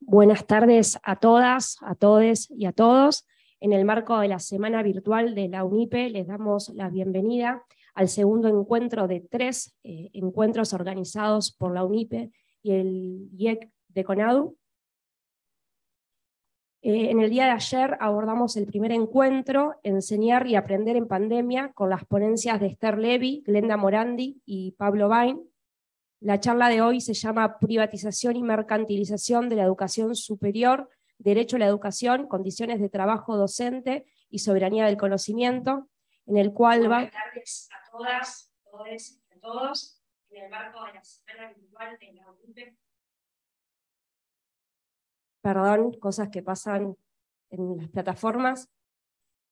Buenas tardes a todas, a todos y a todos. En el marco de la semana virtual de la UNIPE les damos la bienvenida al segundo encuentro de tres eh, encuentros organizados por la UNIPE y el IEC de CONADU. Eh, en el día de ayer abordamos el primer encuentro, Enseñar y Aprender en Pandemia, con las ponencias de Esther Levy, Glenda Morandi y Pablo Vain. La charla de hoy se llama Privatización y Mercantilización de la Educación Superior, Derecho a la Educación, Condiciones de Trabajo Docente y Soberanía del Conocimiento, en el cual Buenas Tardes a todas, todos a todos, en el marco de la Semana Virtual de Perdón, cosas que pasan en las plataformas.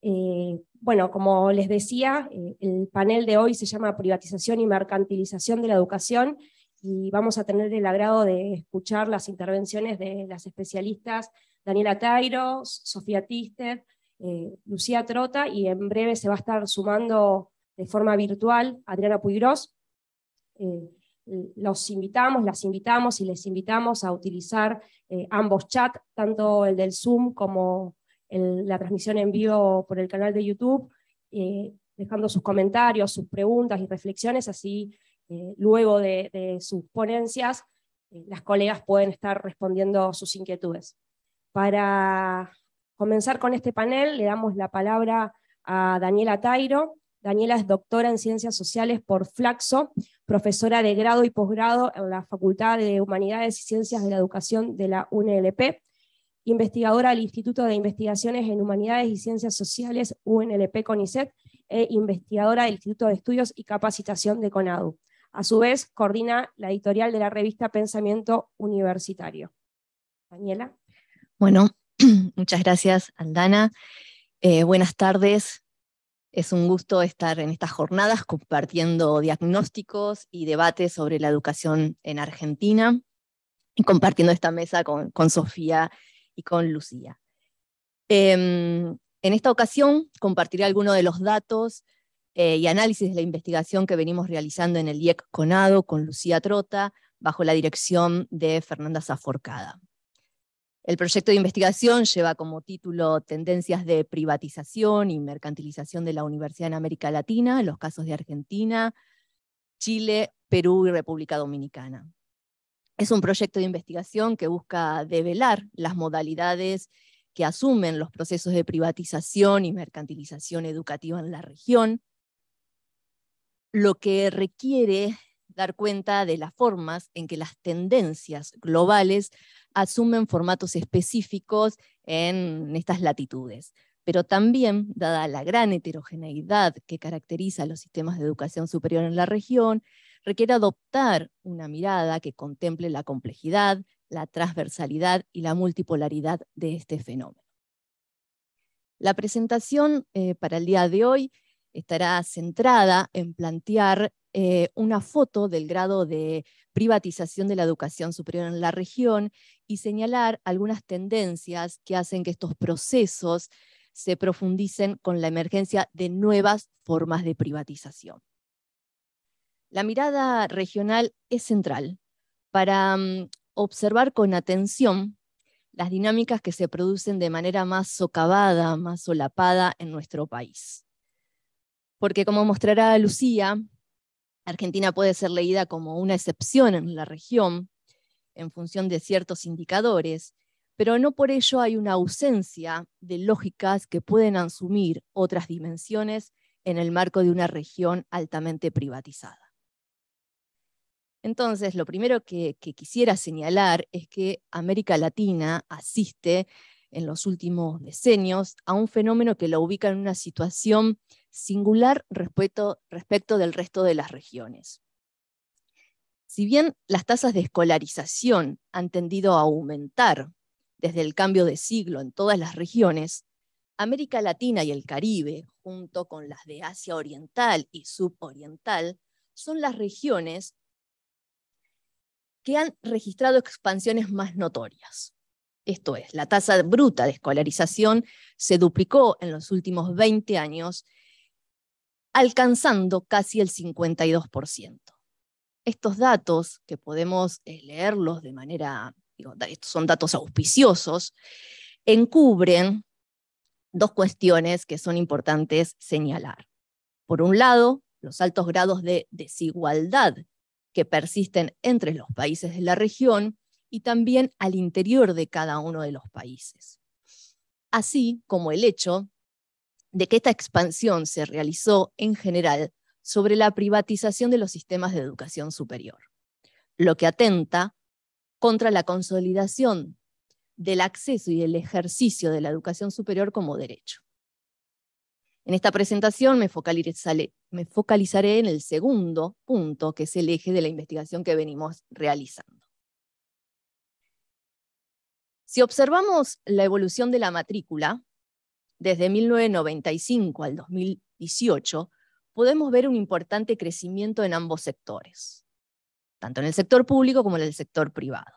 Eh, bueno, como les decía, eh, el panel de hoy se llama Privatización y Mercantilización de la Educación y vamos a tener el agrado de escuchar las intervenciones de las especialistas Daniela Tairo, Sofía Tister, eh, Lucía Trota y en breve se va a estar sumando de forma virtual Adriana Puigros. Eh, los invitamos, las invitamos y les invitamos a utilizar eh, ambos chats, tanto el del Zoom como la transmisión en vivo por el canal de YouTube, dejando sus comentarios, sus preguntas y reflexiones, así eh, luego de, sus ponencias, eh, las colegas pueden estar respondiendo sus inquietudes. Para comenzar con este panel, le damos la palabra a Daniela Tairo. Daniela es doctora en Ciencias Sociales por Flaxo, profesora de grado y posgrado en la Facultad de Humanidades y Ciencias de la Educación de la UNLP, investigadora del Instituto de Investigaciones en Humanidades y Ciencias Sociales UNLP CONICET e investigadora del Instituto de Estudios y Capacitación de CONADU. A su vez, coordina la editorial de la revista Pensamiento Universitario. Daniela. Bueno, muchas gracias, Andana. Eh, buenas tardes. Es un gusto estar en estas jornadas compartiendo diagnósticos y debates sobre la educación en Argentina y compartiendo esta mesa con, Sofía y con Lucía. Em, en esta ocasión compartiré algunos de los datos eh, y análisis de la investigación que venimos realizando en el IEC Conado con Lucía Trota, bajo la dirección de Fernanda Zaforcada. El proyecto de investigación lleva como título Tendencias de privatización y mercantilización de la universidad en América Latina, en los casos de Argentina, Chile, Perú y República Dominicana. Es un proyecto de investigación que busca develar las modalidades que asumen los procesos de privatización y mercantilización educativa en la región, lo que requiere dar cuenta de las formas en que las tendencias globales asumen formatos específicos en estas latitudes. Pero también, dada la gran heterogeneidad que caracteriza los sistemas de educación superior en la región, requiere adoptar una mirada que contemple la complejidad, la transversalidad y la multipolaridad de este fenómeno. La presentación eh, para el día de hoy estará centrada en plantear eh, una foto del grado de privatización de la educación superior en la región y señalar algunas tendencias que hacen que estos procesos se profundicen con la emergencia de nuevas formas de privatización. La mirada regional es central para mm, observar con atención las dinámicas que se producen de manera más socavada, más solapada en nuestro país porque como mostrará Lucía, Argentina puede ser leída como una excepción en la región en función de ciertos indicadores, pero no por ello hay una ausencia de lógicas que pueden asumir otras dimensiones en el marco de una región altamente privatizada. Entonces, lo primero que, quisiera señalar es que América Latina asiste en los últimos decenios a un fenómeno que la ubica en una situación singular respecto, respecto del resto de las regiones. Si bien las tasas de escolarización han tendido a aumentar desde el cambio de siglo en todas las regiones, América Latina y el Caribe, junto con las de Asia Oriental y Suboriental, son las regiones que han registrado expansiones más notorias. Esto es, la tasa bruta de escolarización se duplicó en los últimos 20 años alcanzando casi el 52%. Estos datos, que podemos eh, leerlos de manera, estos son datos auspiciosos, encubren dos cuestiones que son importantes señalar. Por un lado, los altos grados de desigualdad que persisten entre los países de la región y también al interior de cada uno de los países. Así como el hecho de que esta expansión se realizó en general sobre la privatización de los sistemas de educación superior, lo que atenta contra la consolidación del acceso y el ejercicio de la educación superior como derecho. En esta presentación me focalizaré, me focalizaré en el segundo punto, que es el eje de la investigación que venimos realizando. Si observamos la evolución de la matrícula, desde 1995 al 2018, podemos ver un importante crecimiento en ambos sectores, tanto en el sector público como en el sector privado.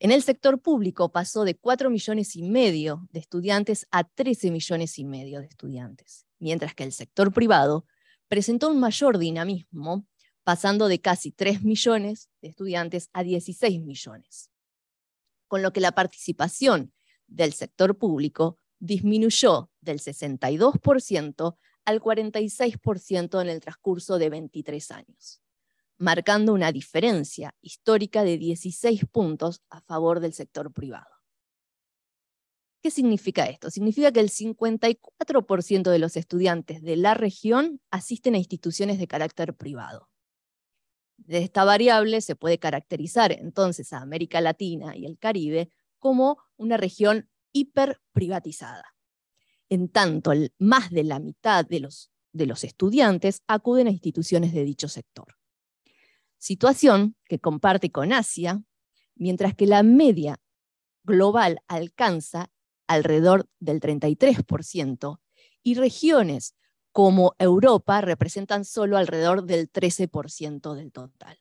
En el sector público pasó de 4 millones y medio de estudiantes a 13 millones y medio de estudiantes, mientras que el sector privado presentó un mayor dinamismo, pasando de casi 3 millones de estudiantes a 16 millones, con lo que la participación del sector público disminuyó del 62% al 46% en el transcurso de 23 años, marcando una diferencia histórica de 16 puntos a favor del sector privado. ¿Qué significa esto? Significa que el 54% de los estudiantes de la región asisten a instituciones de carácter privado. De esta variable se puede caracterizar entonces a América Latina y el Caribe como una región hiperprivatizada. En tanto, más de la mitad de los, de los estudiantes acuden a instituciones de dicho sector. Situación que comparte con Asia, mientras que la media global alcanza alrededor del 33% y regiones como Europa representan solo alrededor del 13% del total.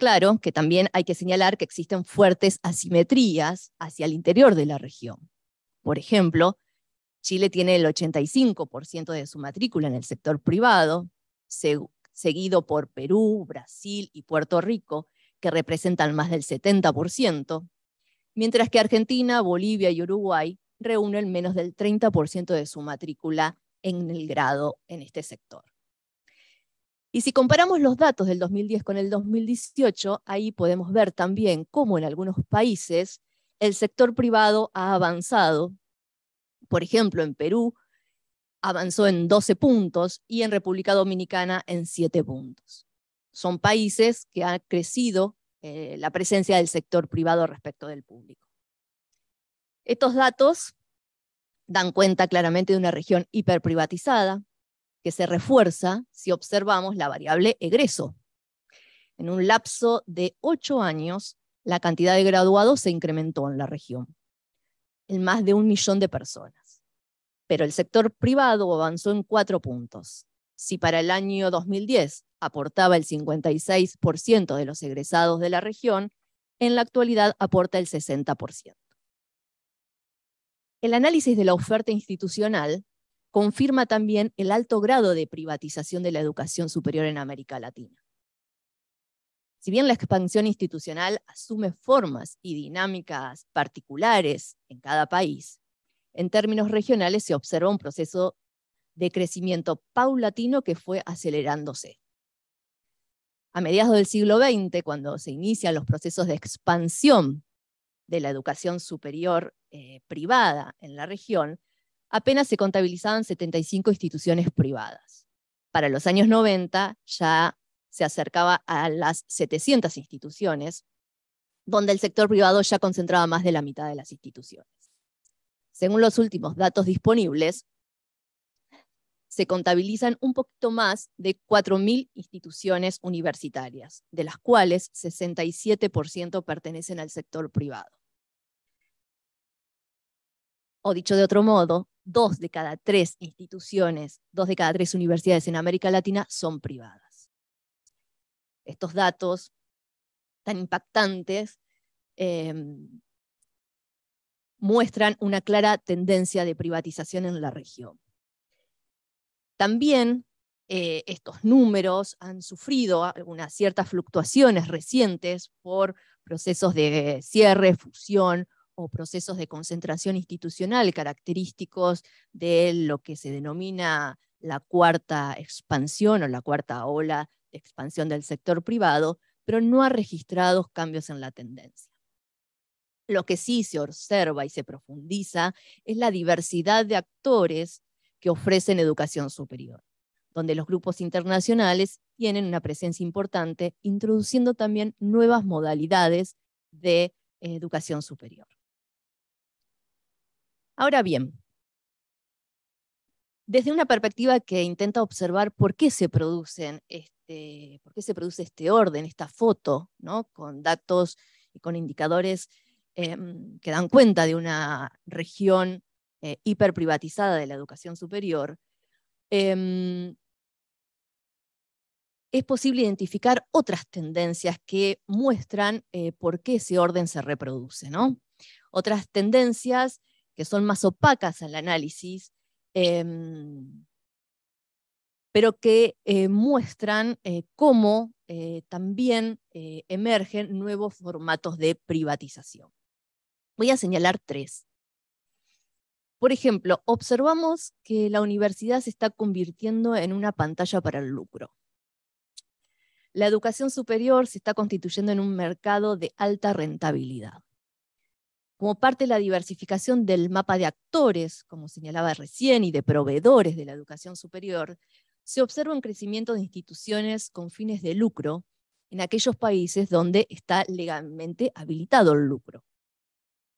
Claro que también hay que señalar que existen fuertes asimetrías hacia el interior de la región. Por ejemplo, Chile tiene el 85% de su matrícula en el sector privado, seguido por Perú, Brasil y Puerto Rico, que representan más del 70%, mientras que Argentina, Bolivia y Uruguay reúnen menos del 30% de su matrícula en el grado en este sector. Y si comparamos los datos del 2010 con el 2018, ahí podemos ver también cómo en algunos países el sector privado ha avanzado. Por ejemplo, en Perú avanzó en 12 puntos y en República Dominicana en 7 puntos. Son países que ha crecido eh, la presencia del sector privado respecto del público. Estos datos dan cuenta claramente de una región hiperprivatizada, que se refuerza si observamos la variable egreso. En un lapso de ocho años, la cantidad de graduados se incrementó en la región, en más de un millón de personas. Pero el sector privado avanzó en cuatro puntos. Si para el año 2010 aportaba el 56% de los egresados de la región, en la actualidad aporta el 60%. El análisis de la oferta institucional confirma también el alto grado de privatización de la educación superior en América Latina. Si bien la expansión institucional asume formas y dinámicas particulares en cada país, en términos regionales se observa un proceso de crecimiento paulatino que fue acelerándose. A mediados del siglo XX, cuando se inician los procesos de expansión de la educación superior eh, privada en la región, apenas se contabilizaban 75 instituciones privadas. Para los años 90 ya se acercaba a las 700 instituciones, donde el sector privado ya concentraba más de la mitad de las instituciones. Según los últimos datos disponibles, se contabilizan un poquito más de 4.000 instituciones universitarias, de las cuales 67% pertenecen al sector privado. O dicho de otro modo, dos de cada tres instituciones, dos de cada tres universidades en América Latina son privadas. Estos datos tan impactantes em, muestran una clara tendencia de privatización en la región. También eh, estos números han sufrido algunas ciertas fluctuaciones recientes por procesos de cierre, fusión o procesos de concentración institucional característicos de lo que se denomina la cuarta expansión o la cuarta ola de expansión del sector privado, pero no ha registrado cambios en la tendencia. Lo que sí se observa y se profundiza es la diversidad de actores que ofrecen educación superior, donde los grupos internacionales tienen una presencia importante, introduciendo también nuevas modalidades de educación superior. Ahora bien, desde una perspectiva que intenta observar por qué se este, por qué se produce este orden, esta foto, ¿no? con datos y con indicadores em, que dan cuenta de una región eh, hiperprivatizada de la educación superior, em, es posible identificar otras tendencias que muestran eh, por qué ese orden se reproduce. ¿no? Otras tendencias que son más opacas al análisis, em, pero que eh, muestran eh, cómo eh, también emergen nuevos formatos de privatización. Voy a señalar tres. Por ejemplo, observamos que la universidad se está convirtiendo en una pantalla para el lucro. La educación superior se está constituyendo en un mercado de alta rentabilidad como parte de la diversificación del mapa de actores, como señalaba recién, y de proveedores de la educación superior, se observa un crecimiento de instituciones con fines de lucro en aquellos países donde está legalmente habilitado el lucro.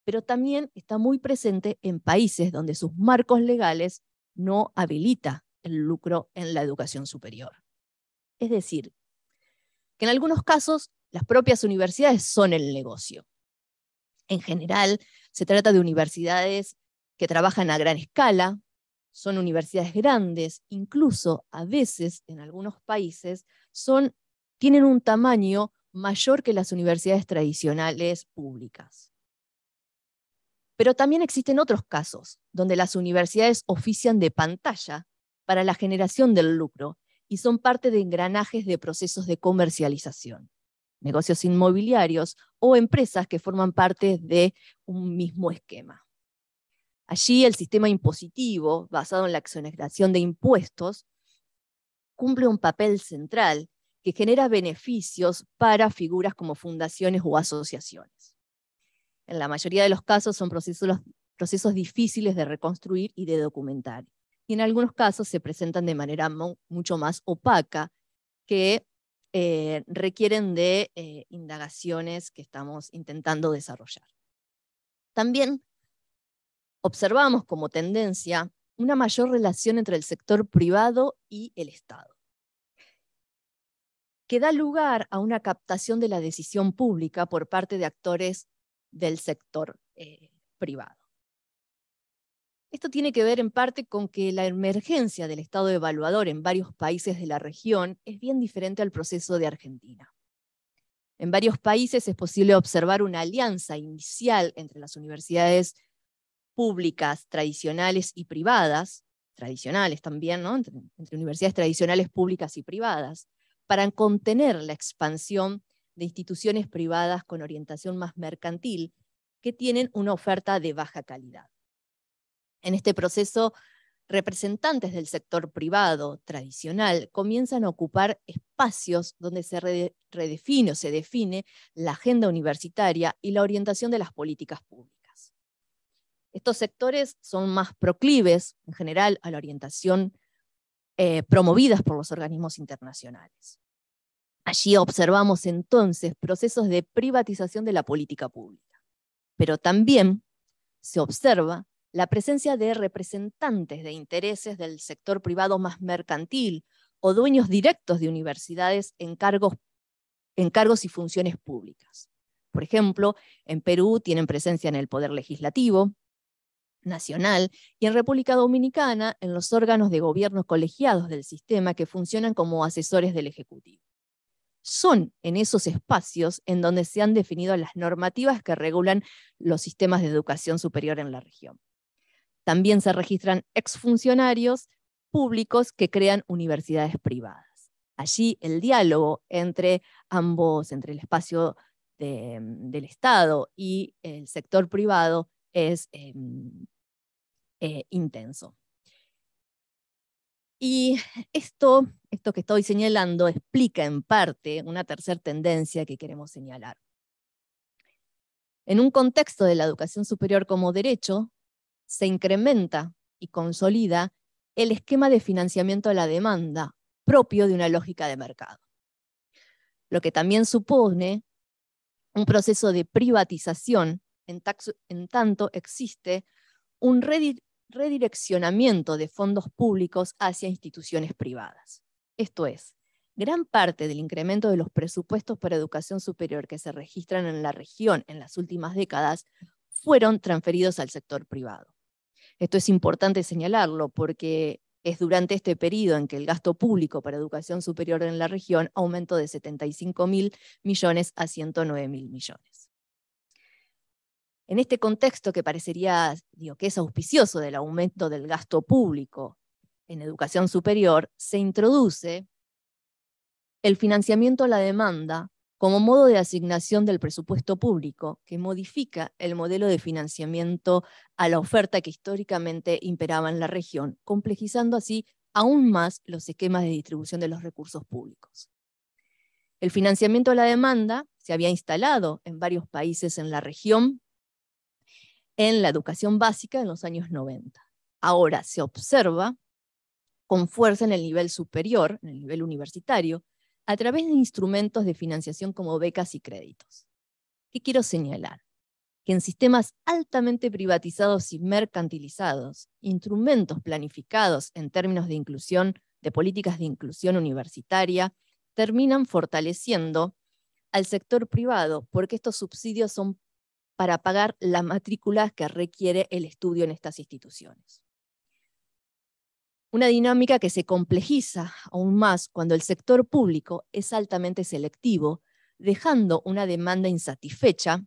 Pero también está muy presente en países donde sus marcos legales no habilita el lucro en la educación superior. Es decir, que en algunos casos las propias universidades son el negocio en general. Se trata de universidades que trabajan a gran escala, son universidades grandes, incluso a veces en algunos países tienen un tamaño mayor que las universidades tradicionales públicas. Pero también existen otros casos donde las universidades ofician de pantalla para la generación del lucro y son parte de engranajes de procesos de comercialización negocios inmobiliarios o empresas que forman parte de un mismo esquema. Allí el sistema impositivo, basado en la exoneración de impuestos, cumple un papel central que genera beneficios para figuras como fundaciones o asociaciones. En la mayoría de los casos son procesos, difíciles de reconstruir y de documentar. Y en algunos casos se presentan de manera mucho más opaca que eh, requieren de eh, indagaciones que estamos intentando desarrollar. También observamos como tendencia una mayor relación entre el sector privado y el Estado, que da lugar a una captación de la decisión pública por parte de actores del sector eh, privado. Esto tiene que ver en parte con que la emergencia del Estado evaluador en varios países de la región es bien diferente al proceso de Argentina. En varios países es posible observar una alianza inicial entre las universidades públicas tradicionales y privadas, tradicionales también, entre universidades tradicionales públicas y privadas, para contener la expansión de instituciones privadas con orientación más mercantil que tienen una oferta de baja calidad. En este proceso, representantes del sector privado tradicional comienzan a ocupar espacios donde se redefine o se define la agenda universitaria y la orientación de las políticas públicas. Estos sectores son más proclives, en general, a la orientación eh, promovidas por los organismos internacionales. Allí observamos entonces procesos de privatización de la política pública, pero también se observa la presencia de representantes de intereses del sector privado más mercantil o dueños directos de universidades en cargos, en cargos y funciones públicas. Por ejemplo, en Perú tienen presencia en el Poder Legislativo Nacional y en República Dominicana en los órganos de gobiernos colegiados del sistema que funcionan como asesores del Ejecutivo. Son en esos espacios en donde se han definido las normativas que regulan los sistemas de educación superior en la región. También se registran exfuncionarios públicos que crean universidades privadas. Allí el diálogo entre ambos, entre el espacio mm, del Estado y el sector privado es em, eh, intenso. Y esto, esto que estoy señalando explica en parte una tercera tendencia que queremos señalar. En un contexto de la educación superior como derecho, se incrementa y consolida el esquema de financiamiento a la demanda propio de una lógica de mercado. Lo que también supone un proceso de privatización, en, tanto existe un redireccionamiento de fondos públicos hacia instituciones privadas. Esto es, gran parte del incremento de los presupuestos para educación superior que se registran en la región en las últimas décadas fueron transferidos al sector privado. Esto es importante señalarlo porque es durante este periodo en que el gasto público para educación superior en la región aumentó de 75 mil millones a 109 mil millones. En este contexto que parecería digo, que es auspicioso del aumento del gasto público en educación superior, se introduce el financiamiento a la demanda como modo de asignación del presupuesto público, que modifica el modelo de financiamiento a la oferta que históricamente imperaba en la región, complejizando así aún más los esquemas de distribución de los recursos públicos. El financiamiento a la demanda se había instalado en varios países en la región en la educación básica en los años 90. Ahora se observa con fuerza en el nivel superior, en el nivel universitario, a través de instrumentos de financiación como becas y créditos. ¿Qué quiero señalar? Que en sistemas altamente privatizados y mercantilizados, instrumentos planificados en términos de inclusión, de políticas de inclusión universitaria, terminan fortaleciendo al sector privado porque estos subsidios son para pagar las matrículas que requiere el estudio en estas instituciones. Una dinámica que se complejiza aún más cuando el sector público es altamente selectivo, dejando una demanda insatisfecha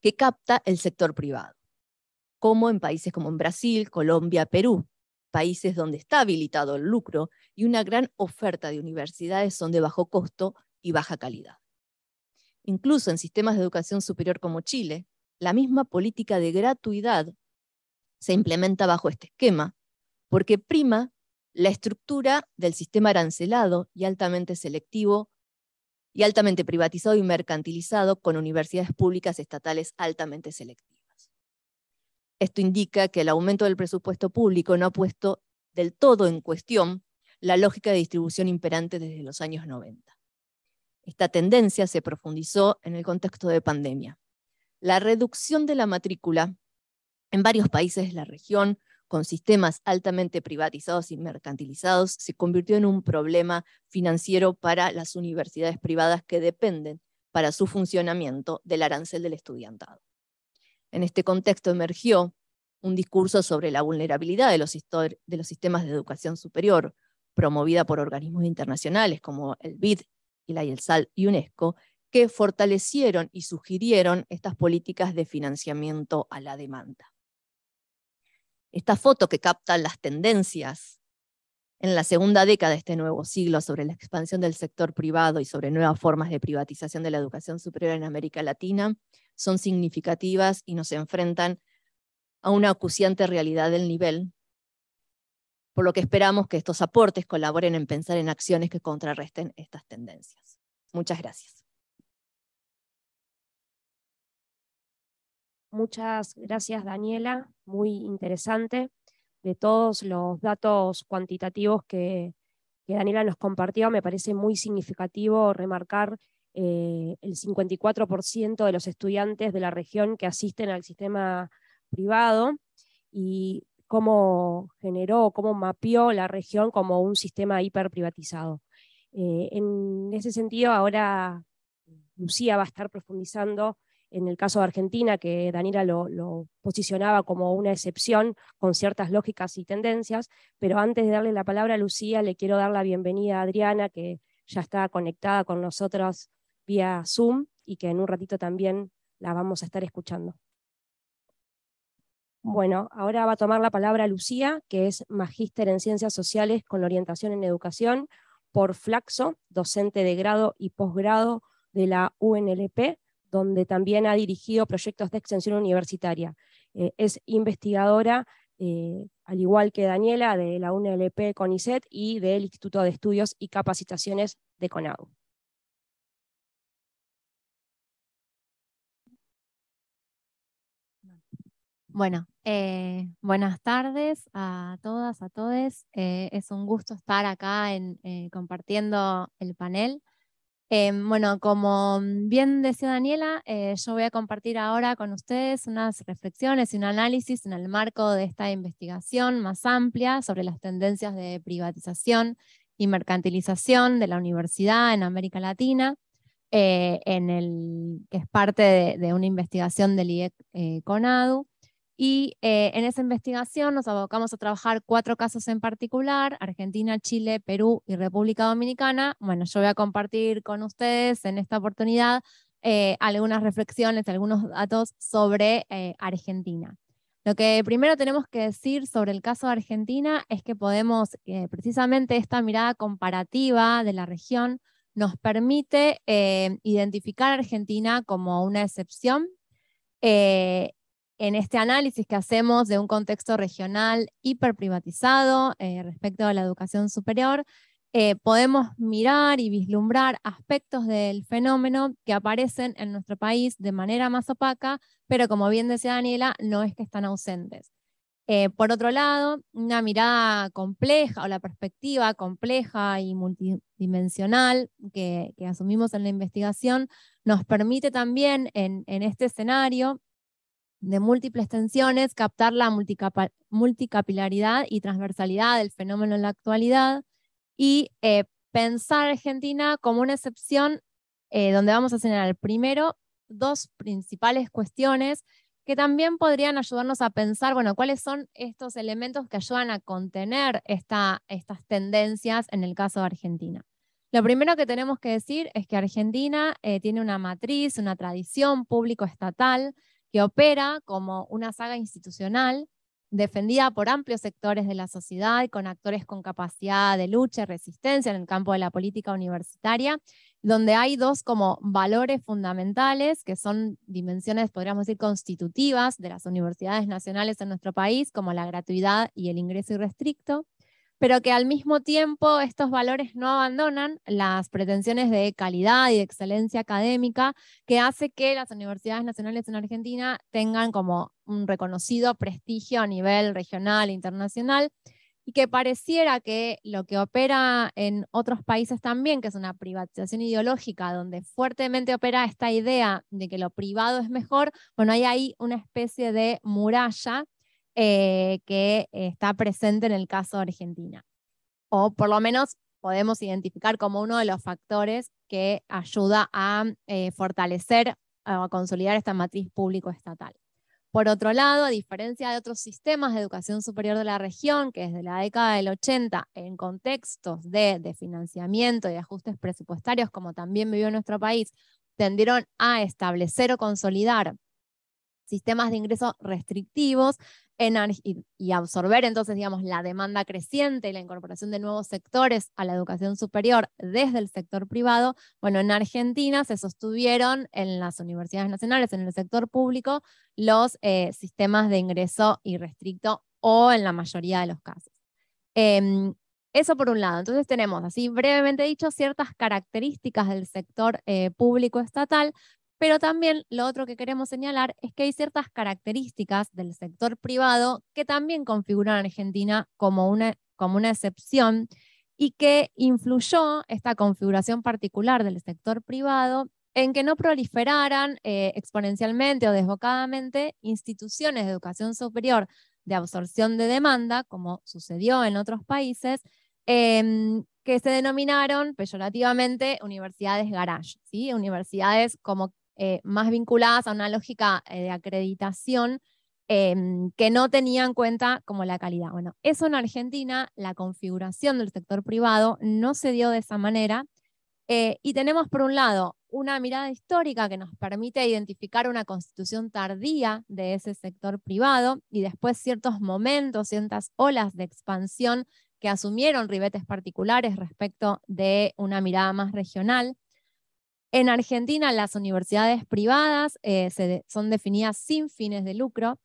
que capta el sector privado, como en países como Brasil, Colombia, Perú, países donde está habilitado el lucro y una gran oferta de universidades son de bajo costo y baja calidad. Incluso en sistemas de educación superior como Chile, la misma política de gratuidad se implementa bajo este esquema, porque prima la estructura del sistema arancelado y altamente selectivo y altamente privatizado y mercantilizado con universidades públicas estatales altamente selectivas. Esto indica que el aumento del presupuesto público no ha puesto del todo en cuestión la lógica de distribución imperante desde los años 90. Esta tendencia se profundizó en el contexto de pandemia. La reducción de la matrícula en varios países de la región con sistemas altamente privatizados y mercantilizados, se convirtió en un problema financiero para las universidades privadas que dependen para su funcionamiento del arancel del estudiantado. En este contexto emergió un discurso sobre la vulnerabilidad de los, sistemas de educación superior, promovida por organismos internacionales como el BID y la IELSAL y UNESCO, que fortalecieron y sugirieron estas políticas de financiamiento a la demanda. Esta foto que capta las tendencias en la segunda década de este nuevo siglo sobre la expansión del sector privado y sobre nuevas formas de privatización de la educación superior en América Latina son significativas y nos enfrentan a una acuciante realidad del nivel, por lo que esperamos que estos aportes colaboren en pensar en acciones que contrarresten estas tendencias. Muchas gracias. Muchas gracias, Daniela. Muy interesante de todos los datos cuantitativos que, Daniela nos compartió. Me parece muy significativo remarcar eh, el 54% de los estudiantes de la región que asisten al sistema privado y cómo generó, cómo mapeó la región como un sistema hiperprivatizado. Eh, en ese sentido, ahora Lucía va a estar profundizando en el caso de Argentina, que Daniela lo, posicionaba como una excepción con ciertas lógicas y tendencias, pero antes de darle la palabra a Lucía, le quiero dar la bienvenida a Adriana, que ya está conectada con nosotros vía Zoom y que en un ratito también la vamos a estar escuchando. Bueno, ahora va a tomar la palabra Lucía, que es magíster en ciencias sociales con orientación en educación por Flaxo, docente de grado y posgrado de la UNLP donde también ha dirigido proyectos de extensión universitaria. Eh, es investigadora, eh, al igual que Daniela, de la UNLP CONICET y del Instituto de Estudios y Capacitaciones de CONAU. Bueno, eh, buenas tardes a todas, a todos. es un gusto estar acá compartiendo el panel. Em, bueno, como bien decía Daniela, eh, yo voy a compartir ahora con ustedes unas reflexiones y un análisis en el marco de esta investigación más amplia sobre las tendencias de privatización y mercantilización de la universidad en América Latina, eh, en el, que es parte de, de una investigación del IEC eh, CONADU. Y eh, en esa investigación nos abocamos a trabajar cuatro casos en particular, Argentina, Chile, Perú y República Dominicana. Bueno, yo voy a compartir con ustedes en esta oportunidad eh, algunas reflexiones, algunos datos sobre eh, Argentina. Lo que primero tenemos que decir sobre el caso de Argentina es que podemos, precisamente esta mirada comparativa de la región nos permite identificar a Argentina como una excepción eh, en este análisis que hacemos de un contexto regional hiperprivatizado eh, respecto a la educación superior, eh, podemos mirar y vislumbrar aspectos del fenómeno que aparecen en nuestro país de manera más opaca, pero como bien decía Daniela, no es que están ausentes. Eh, por otro lado, una mirada compleja o la perspectiva compleja y multidimensional que, asumimos en la investigación nos permite también en este escenario de múltiples tensiones, captar la multicapilaridad y transversalidad del fenómeno en la actualidad y eh, pensar Argentina como una excepción eh, donde vamos a señalar primero dos principales cuestiones que también podrían ayudarnos a pensar, bueno, cuáles son estos elementos que ayudan a contener estas tendencias en el caso de Argentina. Lo primero que tenemos que decir es que Argentina eh, tiene una matriz, una tradición público-estatal que opera como una saga institucional defendida por amplios sectores de la sociedad con actores con capacidad de lucha y resistencia en el campo de la política universitaria, donde hay dos como valores fundamentales que son dimensiones, podríamos decir, constitutivas de las universidades nacionales en nuestro país, como la gratuidad y el ingreso irrestricto, pero que al mismo tiempo estos valores no abandonan las pretensiones de calidad y excelencia académica que hace que las universidades nacionales en Argentina tengan como un reconocido prestigio a nivel regional e internacional y que pareciera que lo que opera en otros países también, que es una privatización ideológica, donde fuertemente opera esta idea de que lo privado es mejor, bueno, hay ahí una especie de muralla eh, que está presente en el caso de Argentina. O por lo menos podemos identificar como uno de los factores que ayuda a eh, fortalecer o a consolidar esta matriz público-estatal. Por otro lado, a diferencia de otros sistemas de educación superior de la región, que desde la década del 80, en contextos de, de financiamiento y ajustes presupuestarios, como también vivió nuestro país, tendieron a establecer o consolidar sistemas de ingresos restrictivos, y, absorber entonces, digamos, la demanda creciente y la incorporación de nuevos sectores a la educación superior desde el sector privado, bueno, en Argentina se sostuvieron en las universidades nacionales, en el sector público, los eh, sistemas de ingreso irrestricto o en la mayoría de los casos. Em, eso por un lado. Entonces tenemos, así brevemente dicho, ciertas características del sector eh, público estatal, pero también lo otro que queremos señalar es que hay ciertas características del sector privado que también configuran a Argentina como una, como una excepción y que influyó esta configuración particular del sector privado en que no proliferaran eh, exponencialmente o desbocadamente instituciones de educación superior de absorción de demanda, como sucedió en otros países, em, que se denominaron peyorativamente universidades garage, ¿sí? universidades como eh, más vinculadas a una lógica eh, de acreditación em, que no tenía en cuenta como la calidad. Bueno, eso en Argentina, la configuración del sector privado no se dio de esa manera eh, y tenemos por un lado una mirada histórica que nos permite identificar una constitución tardía de ese sector privado y después ciertos momentos, ciertas olas de expansión que asumieron ribetes particulares respecto de una mirada más regional. En Argentina, las universidades privadas eh, son definidas sin fines de lucro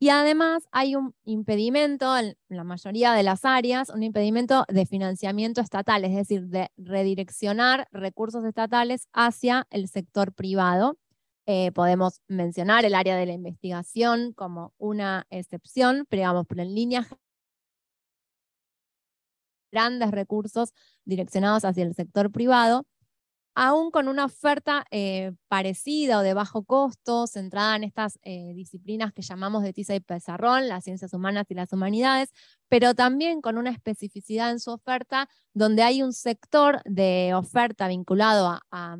y además hay un impedimento en la mayoría de las áreas, un impedimento de financiamiento estatal, es decir, de redireccionar recursos estatales hacia el sector privado. Eh, podemos mencionar el área de la investigación como una excepción, pero por en línea grandes recursos direccionados hacia el sector privado aún con una oferta eh, parecida o de bajo costo, centrada en estas eh, disciplinas que llamamos de Tiza y pesarrón, las ciencias humanas y las humanidades, pero también con una especificidad en su oferta, donde hay un sector de oferta vinculado a,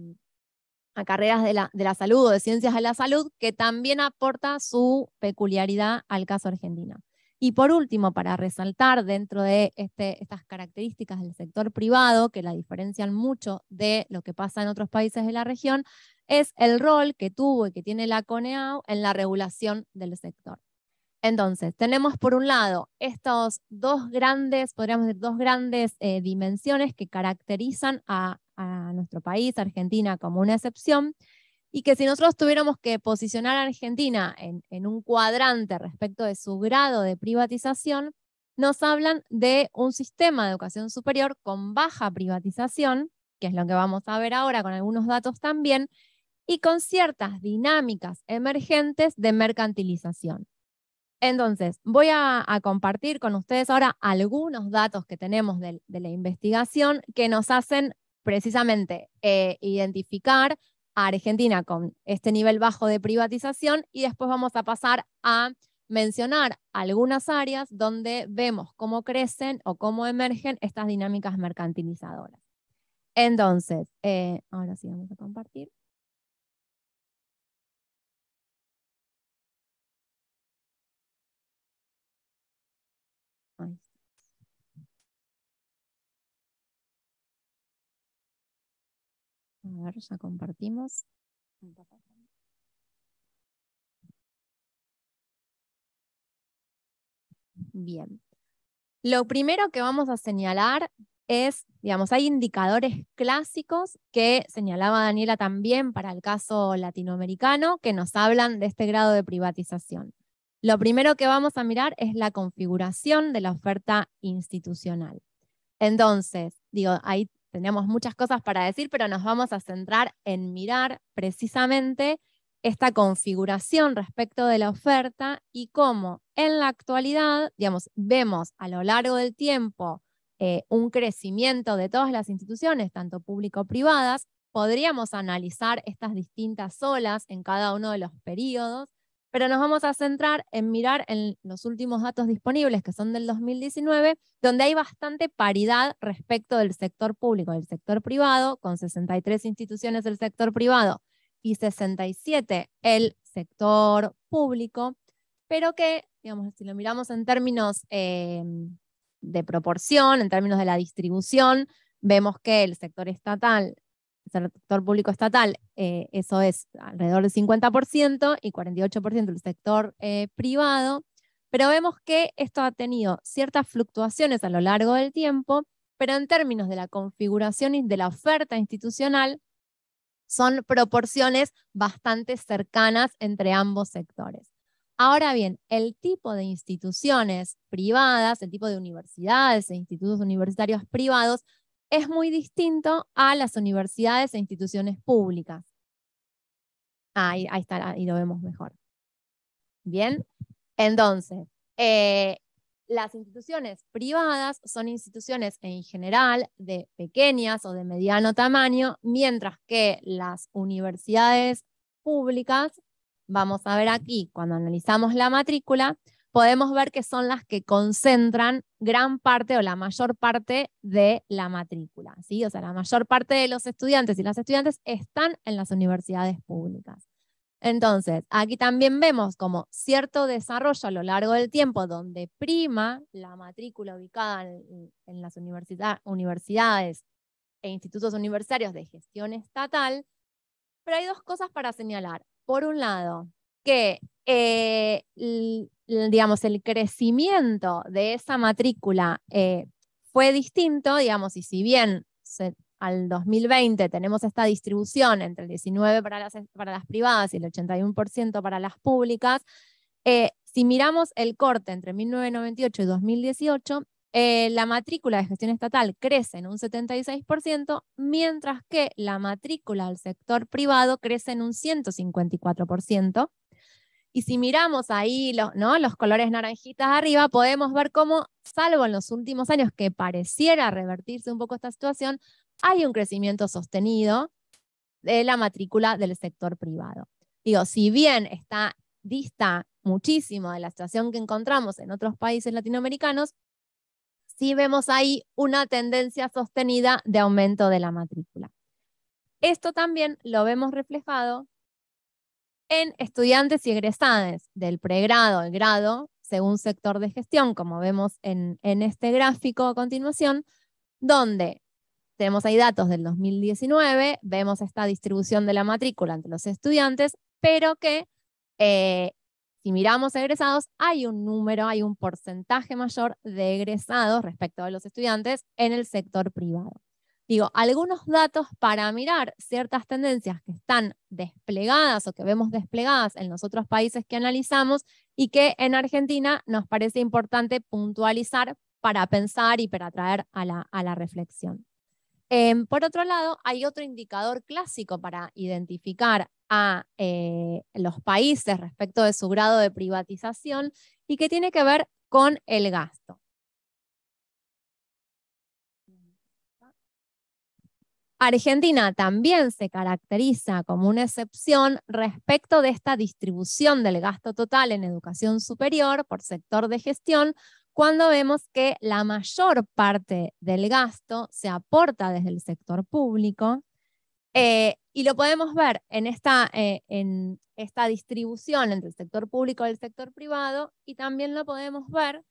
carreras de la salud o de ciencias de la salud, que también aporta su peculiaridad al caso argentino. Y por último, para resaltar dentro de este, estas características del sector privado, que la diferencian mucho de lo que pasa en otros países de la región, es el rol que tuvo y que tiene la CONEAU en la regulación del sector. Entonces, tenemos por un lado estos dos grandes, podríamos decir, dos grandes eh, dimensiones que caracterizan a, a nuestro país, Argentina, como una excepción, y que si nosotros tuviéramos que posicionar a Argentina en, un cuadrante respecto de su grado de privatización, nos hablan de un sistema de educación superior con baja privatización, que es lo que vamos a ver ahora con algunos datos también, y con ciertas dinámicas emergentes de mercantilización. Entonces, voy a, compartir con ustedes ahora algunos datos que tenemos de, la investigación que nos hacen precisamente eh, identificar a Argentina con este nivel bajo de privatización y después vamos a pasar a mencionar algunas áreas donde vemos cómo crecen o cómo emergen estas dinámicas mercantilizadoras. Entonces, eh, ahora sí vamos a compartir. A ver, ya compartimos. Bien. Lo primero que vamos a señalar es, digamos, hay indicadores clásicos que señalaba Daniela también para el caso latinoamericano que nos hablan de este grado de privatización. Lo primero que vamos a mirar es la configuración de la oferta institucional. Entonces, digo, hay tenemos muchas cosas para decir, pero nos vamos a centrar en mirar precisamente esta configuración respecto de la oferta y cómo en la actualidad, digamos, vemos a lo largo del tiempo eh, un crecimiento de todas las instituciones, tanto público-privadas, podríamos analizar estas distintas olas en cada uno de los periodos pero nos vamos a centrar en mirar en los últimos datos disponibles, que son del 2019, donde hay bastante paridad respecto del sector público, del sector privado, con 63 instituciones del sector privado y 67 el sector público, pero que, digamos, si lo miramos en términos em, de proporción, en términos de la distribución, vemos que el sector estatal el sector público estatal, eh, eso es alrededor del 50% y 48% el sector eh, privado, pero vemos que esto ha tenido ciertas fluctuaciones a lo largo del tiempo, pero en términos de la configuración y de la oferta institucional, son proporciones bastante cercanas entre ambos sectores. Ahora bien, el tipo de instituciones privadas, el tipo de universidades e institutos universitarios privados es muy distinto a las universidades e instituciones públicas. Ahí, está, ahí lo vemos mejor. Bien, entonces, eh, las instituciones privadas son instituciones en general de pequeñas o de mediano tamaño, mientras que las universidades públicas, vamos a ver aquí, cuando analizamos la matrícula, podemos ver que son las que concentran gran parte o la mayor parte de la matrícula, ¿sí? O sea, la mayor parte de los estudiantes y las estudiantes están en las universidades públicas. Entonces, aquí también vemos como cierto desarrollo a lo largo del tiempo donde prima la matrícula ubicada en, las universidades e institutos universitarios de gestión estatal, pero hay dos cosas para señalar. Por un lado, que eh, digamos, el crecimiento de esa matrícula eh, fue distinto, digamos, y si bien al 2020 tenemos esta distribución entre el 19% para las, privadas y el 81% para las públicas, eh, si miramos el corte entre 1998 y 2018, eh, la matrícula de gestión estatal crece en un 76%, mientras que la matrícula al sector privado crece en un 154%. Y si miramos ahí los, colores naranjitas arriba, podemos ver cómo, salvo en los últimos años que pareciera revertirse un poco esta situación, hay un crecimiento sostenido de la matrícula del sector privado. Digo, si bien está dista muchísimo de la situación que encontramos en otros países latinoamericanos, sí vemos ahí una tendencia sostenida de aumento de la matrícula. Esto también lo vemos reflejado en estudiantes y egresados del pregrado al grado, según sector de gestión, como vemos en, este gráfico a continuación, donde tenemos ahí datos del 2019, vemos esta distribución de la matrícula entre los estudiantes, pero que eh, si miramos egresados, hay un número, hay un porcentaje mayor de egresados respecto a los estudiantes en el sector privado digo, algunos datos para mirar ciertas tendencias que están desplegadas o que vemos desplegadas en los otros países que analizamos y que en Argentina nos parece importante puntualizar para pensar y para traer a la, reflexión. Em, por otro lado, hay otro indicador clásico para identificar a eh, los países respecto de su grado de privatización y que tiene que ver con el gasto. Argentina también se caracteriza como una excepción respecto de esta distribución del gasto total en educación superior por sector de gestión, cuando vemos que la mayor parte del gasto se aporta desde el sector público. Eh, y lo podemos ver en esta, eh, en esta distribución entre el sector público y el sector privado, y también lo podemos ver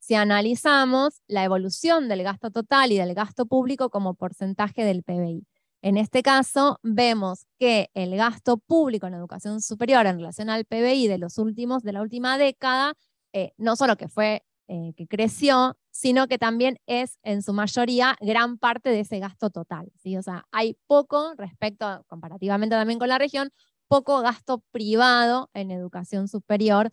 si analizamos la evolución del gasto total y del gasto público como porcentaje del PBI. En este caso, vemos que el gasto público en educación superior en relación al PBI de, los últimos, de la última década, eh, no solo que fue eh, que creció, sino que también es en su mayoría gran parte de ese gasto total. ¿sí? O sea, hay poco respecto, comparativamente también con la región, poco gasto privado en educación superior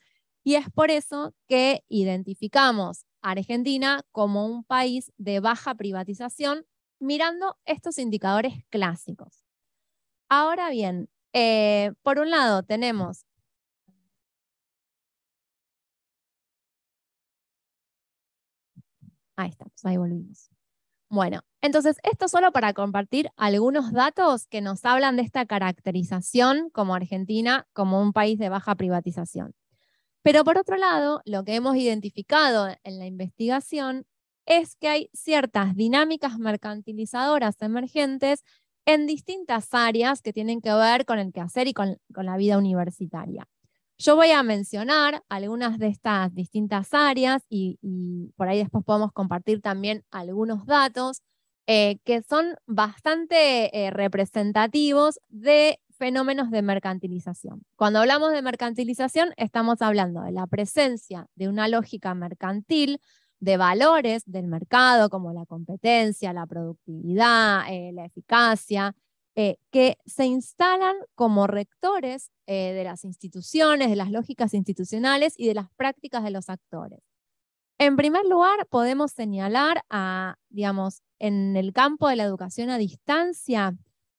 y es por eso que identificamos a Argentina como un país de baja privatización mirando estos indicadores clásicos. Ahora bien, eh, por un lado tenemos Ahí estamos, pues ahí volvimos. Bueno, entonces esto solo para compartir algunos datos que nos hablan de esta caracterización como Argentina como un país de baja privatización. Pero por otro lado, lo que hemos identificado en la investigación es que hay ciertas dinámicas mercantilizadoras emergentes en distintas áreas que tienen que ver con el quehacer y con, la vida universitaria. Yo voy a mencionar algunas de estas distintas áreas y, por ahí después podemos compartir también algunos datos eh, que son bastante eh, representativos de fenómenos de mercantilización. Cuando hablamos de mercantilización, estamos hablando de la presencia de una lógica mercantil de valores del mercado, como la competencia, la productividad, eh, la eficacia, eh, que se instalan como rectores eh, de las instituciones, de las lógicas institucionales y de las prácticas de los actores. En primer lugar, podemos señalar digamos, en el campo de la educación a distancia,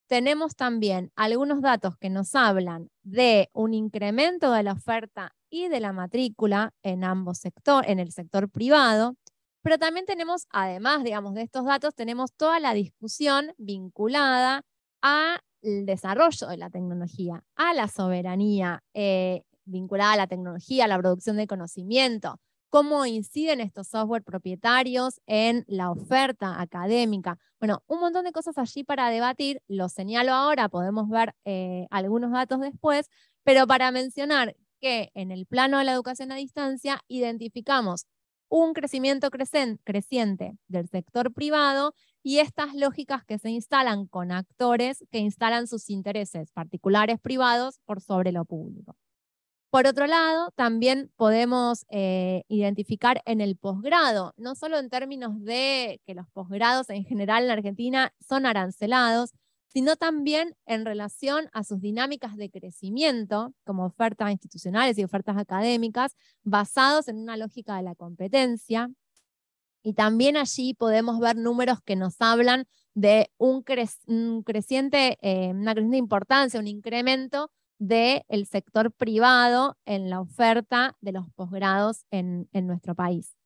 tenemos también algunos datos que nos hablan de un incremento de la oferta y de la matrícula en ambos sectores, en el sector privado, pero también tenemos, además, de estos datos, tenemos toda la discusión vinculada al desarrollo de la tecnología, a la soberanía, eh, vinculada a la tecnología, a la producción de conocimiento, cómo inciden estos software propietarios en la oferta académica. Bueno, un montón de cosas allí para debatir, lo señalo ahora, podemos ver eh, algunos datos después, pero para mencionar que en el plano de la educación a distancia identificamos un crecimiento creciente del sector privado y estas lógicas que se instalan con actores que instalan sus intereses particulares privados por sobre lo público. Por otro lado, también podemos eh, identificar en el posgrado, no solo en términos de que los posgrados en general en Argentina son arancelados, sino también en relación a sus dinámicas de crecimiento como ofertas institucionales y ofertas académicas basados en una lógica de la competencia. Y también allí podemos ver números que nos hablan de un, creciente, eh, una creciente importancia, un incremento del sector privado en la oferta de los posgrados en, nuestro país.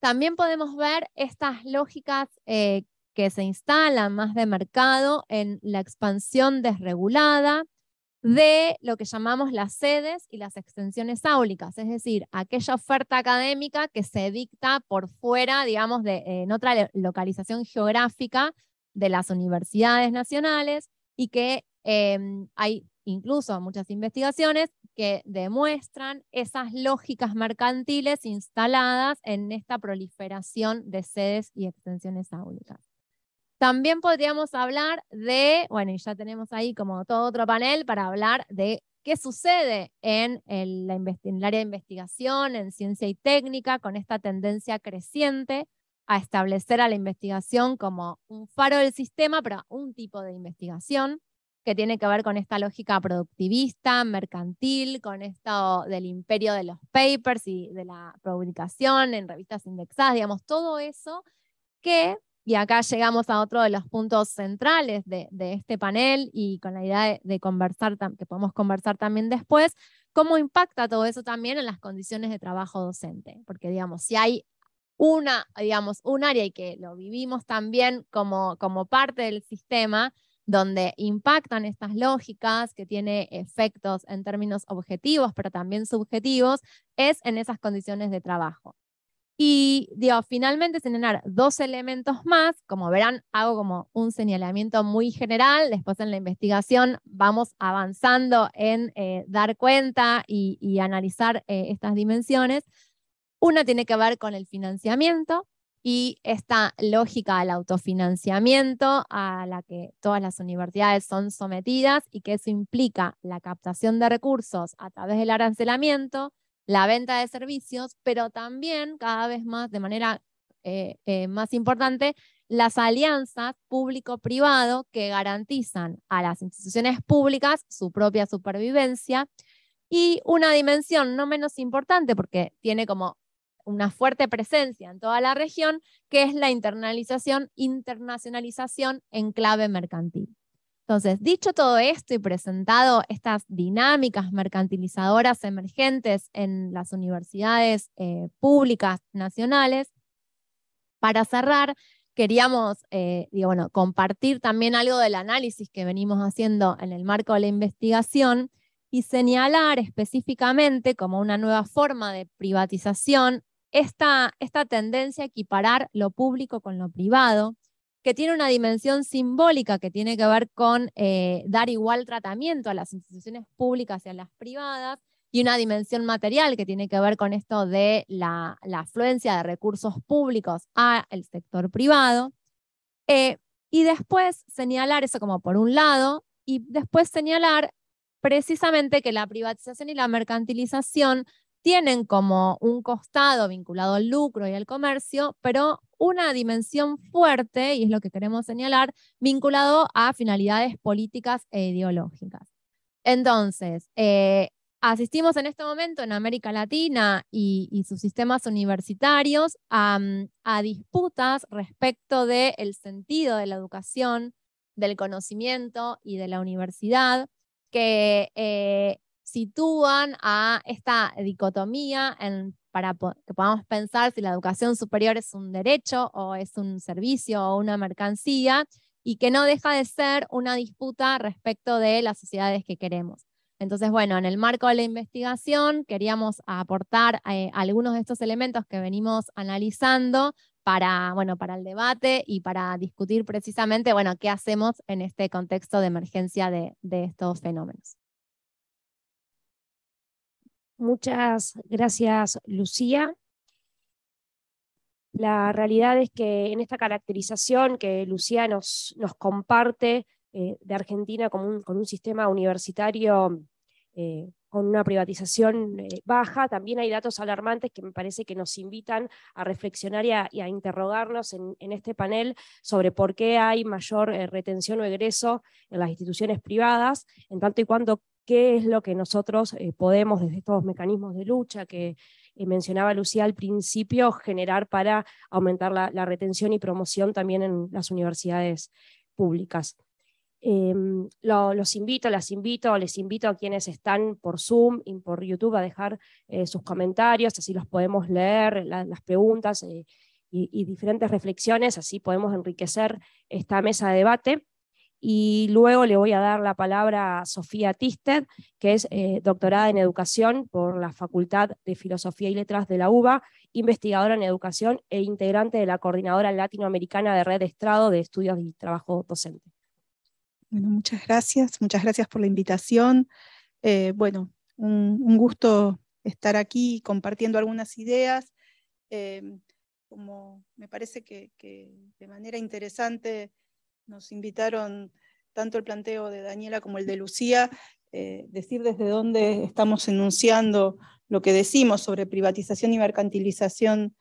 También podemos ver estas lógicas eh, que se instalan más de mercado en la expansión desregulada de lo que llamamos las sedes y las extensiones áulicas, es decir, aquella oferta académica que se dicta por fuera, digamos, de, en otra localización geográfica de las universidades nacionales y que em, hay incluso muchas investigaciones que demuestran esas lógicas mercantiles instaladas en esta proliferación de sedes y extensiones áulicas. También podríamos hablar de, bueno, ya tenemos ahí como todo otro panel para hablar de qué sucede en el, en el área de investigación, en ciencia y técnica, con esta tendencia creciente a establecer a la investigación como un faro del sistema, para un tipo de investigación que tiene que ver con esta lógica productivista, mercantil, con esto del imperio de los papers y de la publicación en revistas indexadas, digamos, todo eso que, y acá llegamos a otro de los puntos centrales de, este panel y con la idea de, conversar, que podemos conversar también después, cómo impacta todo eso también en las condiciones de trabajo docente, porque digamos, si hay una, digamos, un área y que lo vivimos también como, como parte del sistema, donde impactan estas lógicas, que tiene efectos en términos objetivos, pero también subjetivos, es en esas condiciones de trabajo. Y finalmente señalar dos elementos más. Como verán, hago como un señalamiento muy general. Después en la investigación vamos avanzando en eh, dar cuenta y, analizar eh, estas dimensiones. Una tiene que ver con el financiamiento, y esta lógica del autofinanciamiento a la que todas las universidades son sometidas y que eso implica la captación de recursos a través del arancelamiento, la venta de servicios, pero también cada vez más de manera eh, eh, más importante las alianzas público-privado que garantizan a las instituciones públicas su propia supervivencia. Y una dimensión no menos importante, porque tiene como una fuerte presencia en toda la región, que es la internalización, internacionalización en clave mercantil. Entonces, dicho todo esto y presentado estas dinámicas mercantilizadoras emergentes en las universidades eh, públicas nacionales, para cerrar, queríamos eh, bueno, compartir también algo del análisis que venimos haciendo en el marco de la investigación y señalar específicamente como una nueva forma de privatización esta, tendencia a equiparar lo público con lo privado, que tiene una dimensión simbólica que tiene que ver con eh, dar igual tratamiento a las instituciones públicas y a las privadas, y una dimensión material que tiene que ver con esto de la, afluencia de recursos públicos al sector privado. Eh, y después señalar eso como por un lado, y después señalar precisamente que la privatización y la mercantilización tienen como un costado vinculado al lucro y al comercio, pero una dimensión fuerte, y es lo que queremos señalar, vinculado a finalidades políticas e ideológicas. Entonces, eh, asistimos en este momento en América Latina y, sus sistemas universitarios a, mm, disputas respecto del sentido de la educación, del conocimiento y de la universidad, que eh, sitúan a esta dicotomía para que podamos pensar si la educación superior es un derecho o es un servicio o una mercancía y que no deja de ser una disputa respecto de las sociedades que queremos. Entonces, bueno, en el marco de la investigación queríamos aportar eh, algunos de estos elementos que venimos analizando para, bueno, para el debate y para discutir precisamente, bueno, qué hacemos en este contexto de emergencia de estos fenómenos. Muchas gracias, Lucía. La realidad es que en esta caracterización que Lucía nos, comparte eh, de Argentina con un sistema universitario eh, con una privatización eh, baja, también hay datos alarmantes que me parece que nos invitan a reflexionar y a, interrogarnos en, en, este panel sobre por qué hay mayor retención o egreso en las instituciones privadas, en tanto y cuando qué es lo que nosotros eh, podemos desde estos mecanismos de lucha que eh, mencionaba Lucía al principio, generar para aumentar la, retención y promoción también en las universidades públicas. Em, los invito, las invito, les invito a quienes están por Zoom y por YouTube a dejar eh, sus comentarios, así los podemos leer, las preguntas y diferentes reflexiones, así podemos enriquecer esta mesa de debate y luego le voy a dar la palabra a Sofía Tisted, que es eh, doctorada en educación por la Facultad de Filosofía y Letras de la UBA, investigadora en educación e integrante de la Coordinadora Latinoamericana de Red Estrado de Estudios y Trabajo Docente. Bueno, muchas gracias, muchas gracias por la invitación. Eh, bueno, un, gusto estar aquí compartiendo algunas ideas. Eh, como me parece que de manera interesante nos invitaron tanto el planteo de Daniela como el de Lucía, eh, decir desde dónde estamos enunciando lo que decimos sobre privatización y mercantilización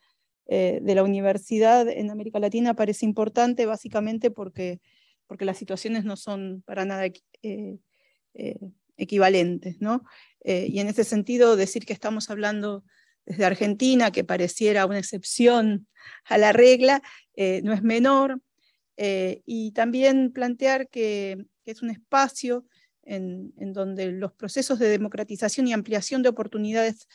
eh, de la universidad en América Latina parece importante básicamente porque, porque las situaciones no son para nada eh, equivalentes. y en ese sentido, decir que estamos hablando desde Argentina, que pareciera una excepción a la regla, no es menor eh, y también plantear que, es un espacio en, donde los procesos de democratización y ampliación de oportunidades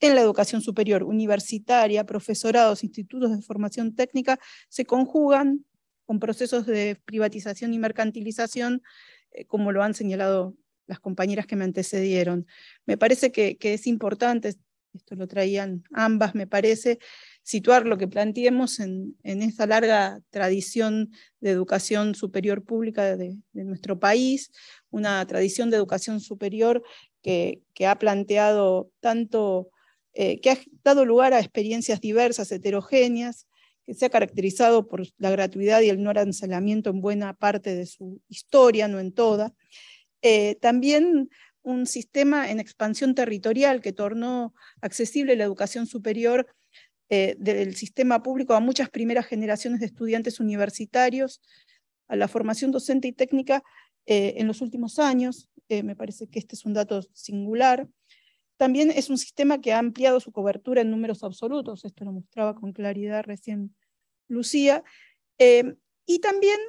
en la educación superior, universitaria, profesorados, institutos de formación técnica, se conjugan con procesos de privatización y mercantilización, eh, como lo han señalado las compañeras que me antecedieron. Me parece que, que es importante, esto lo traían ambas, me parece, situar lo que planteemos en, esta larga tradición de educación superior pública de, nuestro país, una tradición de educación superior que, ha planteado tanto, eh, que ha dado lugar a experiencias diversas, heterogéneas, que se ha caracterizado por la gratuidad y el no arancelamiento en buena parte de su historia, no en toda. Eh, también un sistema en expansión territorial que tornó accesible la educación superior eh, del sistema público a muchas primeras generaciones de estudiantes universitarios, a la formación docente y técnica eh, en los últimos años. Eh, me parece que este es un dato singular. También es un sistema que ha ampliado su cobertura en números absolutos, esto lo mostraba con claridad recién Lucía. y también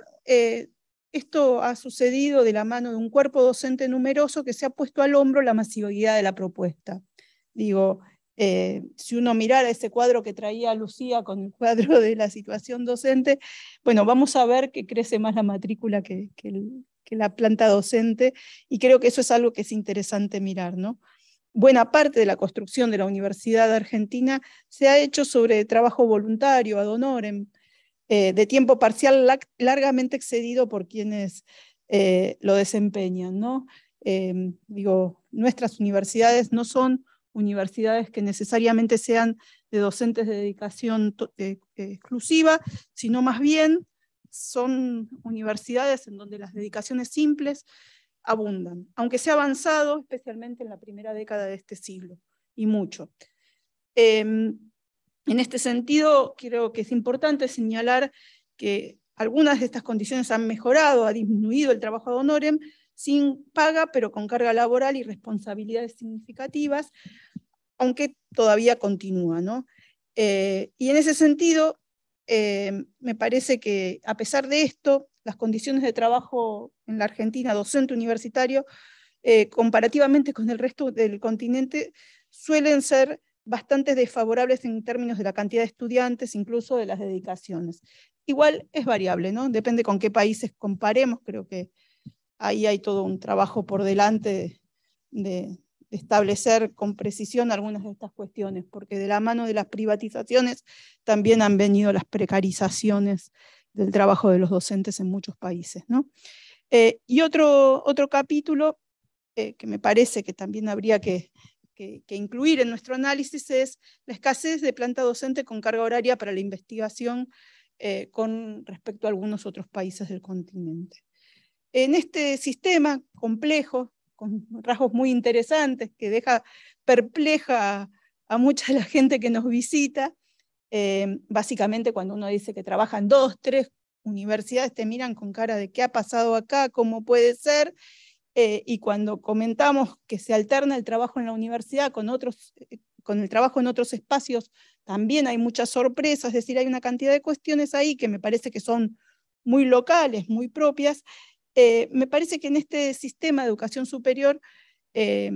esto ha sucedido de la mano de un cuerpo docente numeroso que se ha puesto al hombro la masividad de la propuesta. Digo, eh, si uno mirara ese cuadro que traía Lucía con el cuadro de la situación docente, bueno, vamos a ver que crece más la matrícula que, la planta docente y creo que eso es algo que es interesante mirar, Buena parte de la construcción de la Universidad de Argentina se ha hecho sobre trabajo voluntario, ad honorem, eh, de tiempo parcial largamente excedido por quienes eh, lo desempeñan, ¿no? digo, nuestras universidades no son universidades que necesariamente sean de docentes de dedicación eh, exclusiva, sino más bien son universidades en donde las dedicaciones simples abundan, aunque se ha avanzado especialmente en la primera década de este siglo, y mucho. Em, en este sentido, creo que es importante señalar que algunas de estas condiciones han mejorado, ha disminuido el trabajo de honorem, sin paga, pero con carga laboral y responsabilidades significativas, aunque todavía continúa. ¿no? Eh, y en ese sentido, eh, me parece que a pesar de esto, las condiciones de trabajo en la Argentina, docente universitario, eh, comparativamente con el resto del continente, suelen ser bastante desfavorables en términos de la cantidad de estudiantes, incluso de las dedicaciones. Igual es variable, ¿no? Depende con qué países comparemos, creo que ahí hay todo un trabajo por delante de, establecer con precisión algunas de estas cuestiones, porque de la mano de las privatizaciones también han venido las precarizaciones del trabajo de los docentes en muchos países. Eh, y otro, capítulo eh, que me parece que también habría que, incluir en nuestro análisis es la escasez de planta docente con carga horaria para la investigación eh, con respecto a algunos otros países del continente en este sistema complejo, con rasgos muy interesantes, que deja perpleja a mucha de la gente que nos visita, eh, básicamente cuando uno dice que trabajan dos, tres universidades, te miran con cara de qué ha pasado acá, cómo puede ser, eh, y cuando comentamos que se alterna el trabajo en la universidad con otros eh, con el trabajo en otros espacios también hay muchas sorpresas, es decir, hay una cantidad de cuestiones ahí que me parece que son muy locales, muy propias, eh, me parece que en este sistema de educación superior eh,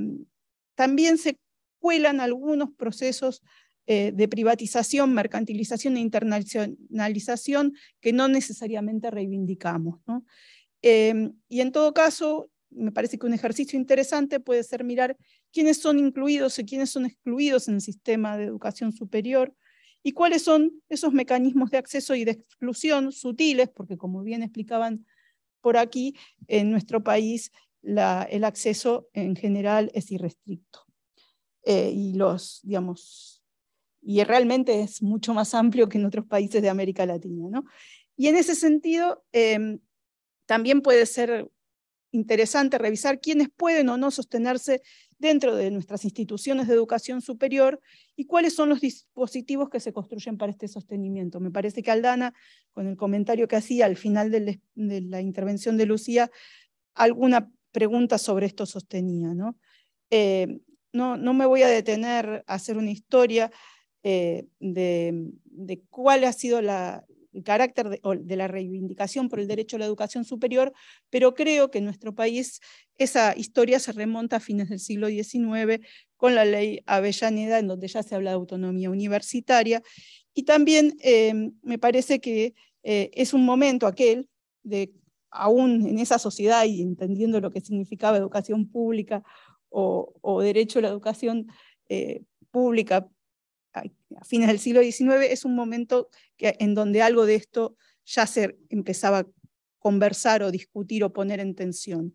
también se cuelan algunos procesos eh, de privatización, mercantilización e internacionalización que no necesariamente reivindicamos. ¿no? Em, y en todo caso, me parece que un ejercicio interesante puede ser mirar quiénes son incluidos y quiénes son excluidos en el sistema de educación superior, y cuáles son esos mecanismos de acceso y de exclusión sutiles, porque como bien explicaban por aquí en nuestro país el acceso en general es irrestricto. Eh, y los, digamos, y realmente es mucho más amplio que en otros países de América Latina. ¿no? Y en ese sentido, em, también puede ser interesante revisar quiénes pueden o no sostenerse dentro de nuestras instituciones de educación superior y cuáles son los dispositivos que se construyen para este sostenimiento. Me parece que Aldana, con el comentario que hacía al final de la intervención de Lucía, alguna pregunta sobre esto sostenía. ¿no? Eh, no, no, me voy a detener a hacer una historia eh, de, de, cuál ha sido la, el carácter de, la reivindicación por el derecho a la educación superior, pero creo que en nuestro país esa historia se remonta a fines del siglo XIX con la ley Avellaneda, en donde ya se habla de autonomía universitaria. Y también eh, me parece que eh, es un momento aquel de, aún en esa sociedad y entendiendo lo que significaba educación pública o, derecho a la educación eh, pública a fines del siglo XIX, es un momento en donde algo de esto ya se empezaba a conversar o discutir o poner en tensión.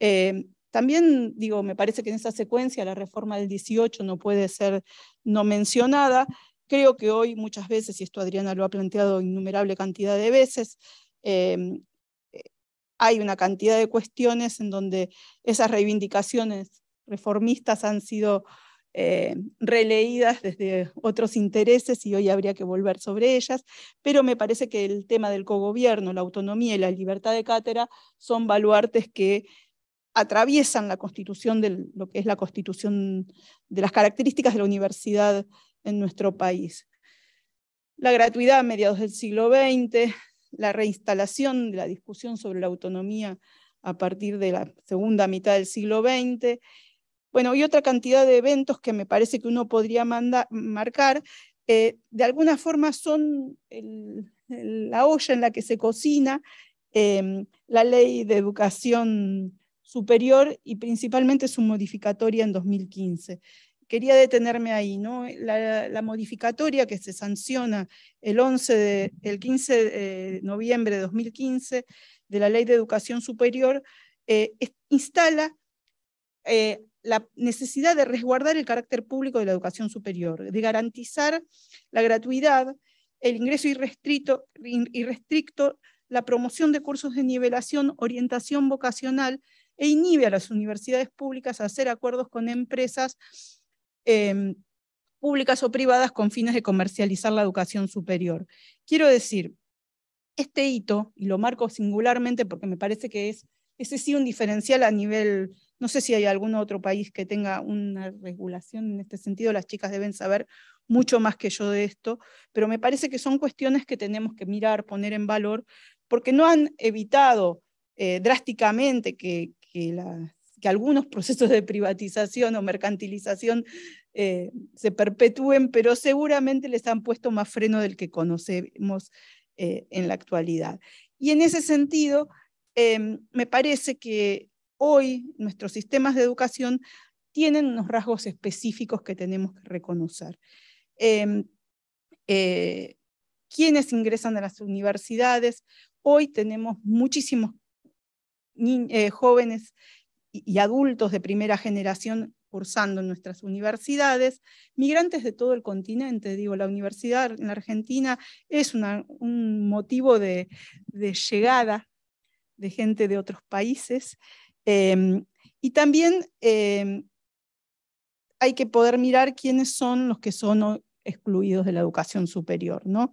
Eh, también, digo, me parece que en esa secuencia la reforma del 18 no puede ser no mencionada. Creo que hoy muchas veces, y esto Adriana lo ha planteado innumerable cantidad de veces, eh, hay una cantidad de cuestiones en donde esas reivindicaciones reformistas han sido eh, releídas desde otros intereses y hoy habría que volver sobre ellas, pero me parece que el tema del cogobierno, la autonomía y la libertad de cátedra son baluartes que atraviesan la constitución de lo que es la constitución de las características de la universidad en nuestro país. La gratuidad a mediados del siglo XX, la reinstalación de la discusión sobre la autonomía a partir de la segunda mitad del siglo XX bueno, y otra cantidad de eventos que me parece que uno podría marcar, eh, de alguna forma son la olla en la que se cocina em, la ley de educación superior y principalmente su modificatoria en 2015. Quería detenerme ahí, ¿no? La, modificatoria que se sanciona el, 11 15 de noviembre de 2015 de la Ley de Educación Superior eh, instala eh, la necesidad de resguardar el carácter público de la educación superior, de garantizar la gratuidad, el ingreso irrestricto, la promoción de cursos de nivelación, orientación vocacional e inhibe a las universidades públicas a hacer acuerdos con empresas em, públicas o privadas con fines de comercializar la educación superior. Quiero decir, este hito, y lo marco singularmente porque me parece que es ese sí un diferencial a nivel no sé si hay algún otro país que tenga una regulación en este sentido, las chicas deben saber mucho más que yo de esto, pero me parece que son cuestiones que tenemos que mirar, poner en valor, porque no han evitado eh, drásticamente que, algunos procesos de privatización o mercantilización eh, se perpetúen, pero seguramente les han puesto más freno del que conocemos eh, en la actualidad. Y en ese sentido, em, me parece que hoy nuestros sistemas de educación tienen unos rasgos específicos que tenemos que reconocer. Em, eh, quienes ingresan a las universidades, hoy tenemos muchísimos eh, jóvenes y, adultos de primera generación cursando en nuestras universidades, migrantes de todo el continente. Digo, la universidad en la Argentina es un motivo de, llegada de gente de otros países Em, y también em, hay que poder mirar quiénes son los que son excluidos de la educación superior. ¿no?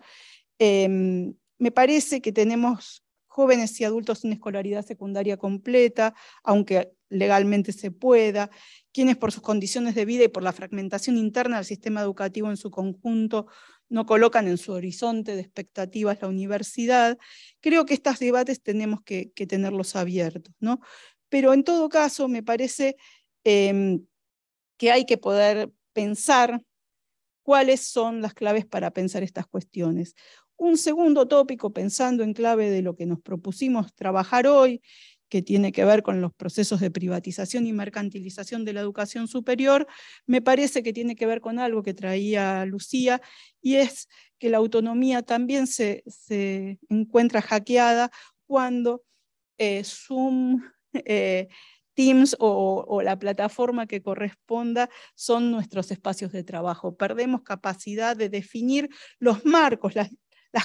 Em, me parece que tenemos jóvenes y adultos sin escolaridad secundaria completa, aunque legalmente se pueda, quienes por sus condiciones de vida y por la fragmentación interna del sistema educativo en su conjunto no colocan en su horizonte de expectativas la universidad. Creo que estos debates tenemos que, que tenerlos abiertos. ¿no? pero en todo caso me parece em, que hay que poder pensar cuáles son las claves para pensar estas cuestiones. Un segundo tópico, pensando en clave de lo que nos propusimos trabajar hoy, que tiene que ver con los procesos de privatización y mercantilización de la educación superior, me parece que tiene que ver con algo que traía Lucía, y es que la autonomía también se, se encuentra hackeada cuando eh, Zoom eh, Teams o, la plataforma que corresponda son nuestros espacios de trabajo. Perdemos capacidad de definir los marcos, las,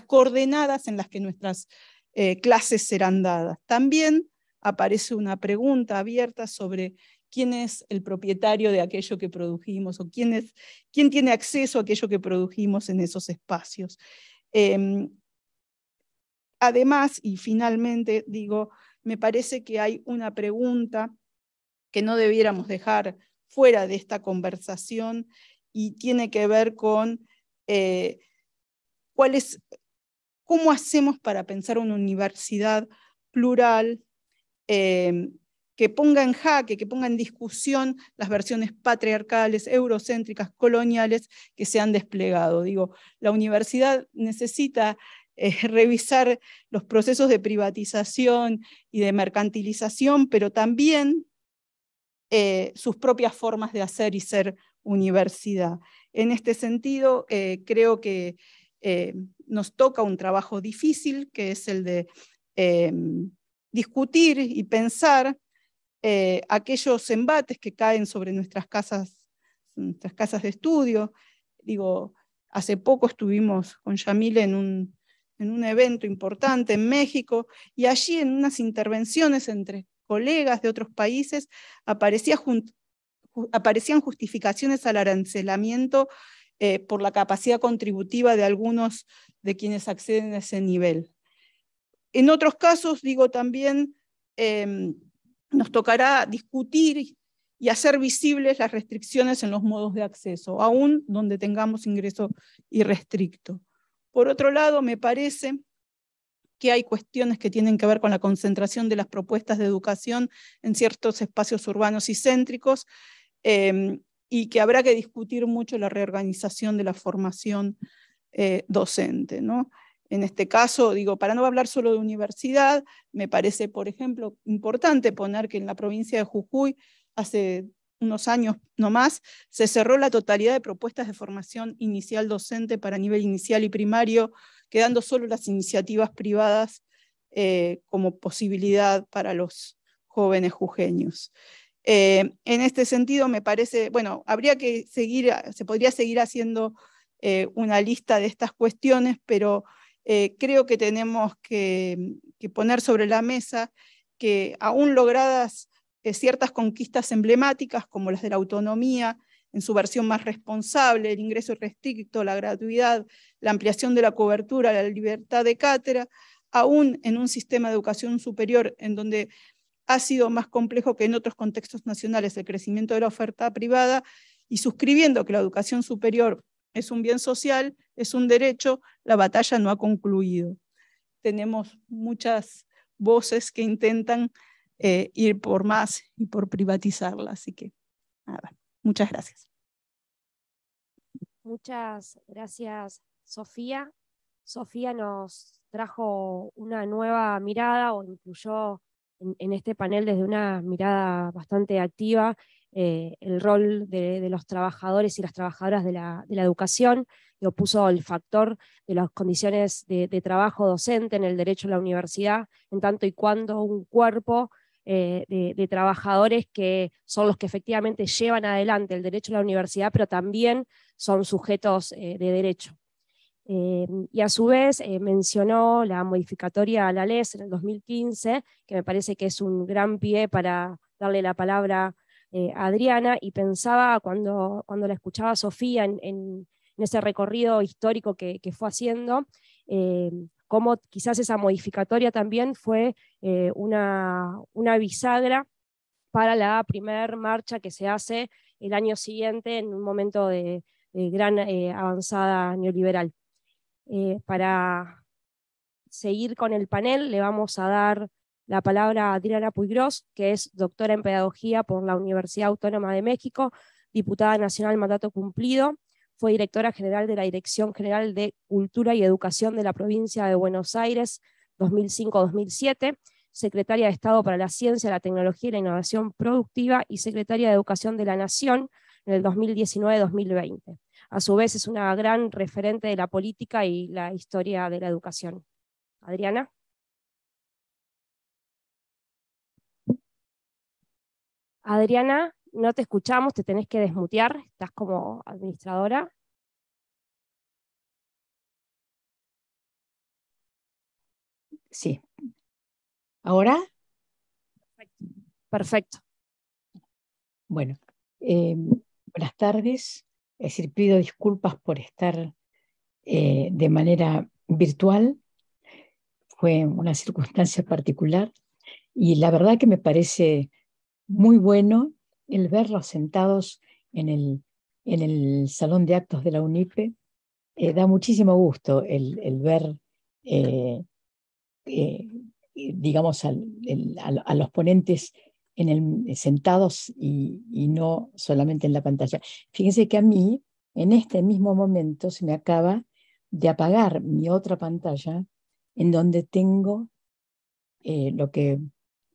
coordenadas en las que nuestras eh, clases serán dadas. También aparece una pregunta abierta sobre quién es el propietario de aquello que produjimos o quién, tiene acceso a aquello que produjimos en esos espacios. Em, además, y finalmente digo, me parece que hay una pregunta que no debiéramos dejar fuera de esta conversación y tiene que ver con eh, cuál es, cómo hacemos para pensar una universidad plural eh, que ponga en jaque, que ponga en discusión las versiones patriarcales, eurocéntricas, coloniales que se han desplegado. Digo, la universidad necesita eh, revisar los procesos de privatización y de mercantilización, pero también eh, sus propias formas de hacer y ser universidad. En este sentido, eh, creo que nos toca un trabajo difícil, que es el de em, discutir y pensar aquellos embates que caen sobre nuestras casas, nuestras casas de estudio. Digo, hace poco estuvimos con Yamile en un en un evento importante en México y allí en unas intervenciones entre colegas de otros países aparecían justificaciones al arancelamiento eh, por la capacidad contributiva de algunos de quienes acceden a ese nivel. En otros casos, digo, también em, nos tocará discutir y hacer visibles las restricciones en los modos de acceso, aún donde tengamos ingreso irrestricto. Por otro lado, me parece que hay cuestiones que tienen que ver con la concentración de las propuestas de educación en ciertos espacios urbanos y céntricos, em, y que habrá que discutir mucho la reorganización de la formación eh, docente. ¿no? En este caso, digo, para no hablar solo de universidad, me parece, por ejemplo, importante poner que en la provincia de Jujuy hace unos años nomás, se cerró la totalidad de propuestas de formación inicial docente para nivel inicial y primario, quedando solo las iniciativas privadas eh, como posibilidad para los jóvenes jujeños. Eh, en este sentido, me parece, bueno, habría que seguir, se podría seguir haciendo eh, una lista de estas cuestiones, pero creo que tenemos que, que poner sobre la mesa que aún logradas eh, ciertas conquistas emblemáticas como las de la autonomía en su versión más responsable, el ingreso restricto, la gratuidad, la ampliación de la cobertura, la libertad de cátedra, aún en un sistema de educación superior en donde ha sido más complejo que en otros contextos nacionales el crecimiento de la oferta privada y suscribiendo que la educación superior es un bien social, es un derecho, la batalla no ha concluido. Tenemos muchas voces que intentan eh, ir por más y por privatizarla. Así que, nada, muchas gracias. Muchas gracias, Sofía. Sofía nos trajo una nueva mirada o incluyó en, este panel desde una mirada bastante activa eh, el rol de, los trabajadores y las trabajadoras de la, educación, y puso el factor de las condiciones de, trabajo docente en el derecho a la universidad, en tanto y cuando un cuerpo eh, de, trabajadores que son los que efectivamente llevan adelante el derecho a la universidad, pero también son sujetos eh, de derecho. Eh, y a su vez mencionó la modificatoria a la ley en el 2015, que me parece que es un gran pie para darle la palabra a Adriana, y pensaba cuando, cuando la escuchaba Sofía en, ese recorrido histórico que, fue haciendo, como quizás esa modificatoria también fue eh, una, una bisagra para la primer marcha que se hace el año siguiente en un momento de, gran eh, avanzada neoliberal. Eh, para seguir con el panel, le vamos a dar la palabra a Adriana Puigros, que es doctora en Pedagogía por la Universidad Autónoma de México, diputada nacional mandato cumplido, fue directora general de la Dirección General de Cultura y Educación de la provincia de Buenos Aires 2005-2007, secretaria de Estado para la Ciencia, la Tecnología y la Innovación Productiva y secretaria de Educación de la Nación en el 2019-2020. A su vez es una gran referente de la política y la historia de la educación. Adriana. Adriana no te escuchamos, te tenés que desmutear, estás como administradora. Sí. ¿Ahora? Perfecto. Bueno, em, buenas tardes. Es decir, pido disculpas por estar eh, de manera virtual. Fue una circunstancia particular y la verdad que me parece muy bueno el verlos sentados en el, en el salón de actos de la UNIPE, eh, da muchísimo gusto el, ver, eh, eh, digamos, al, a, los ponentes en el, sentados y, y, no solamente en la pantalla. Fíjense que a mí, en este mismo momento, se me acaba de apagar mi otra pantalla en donde tengo lo, que,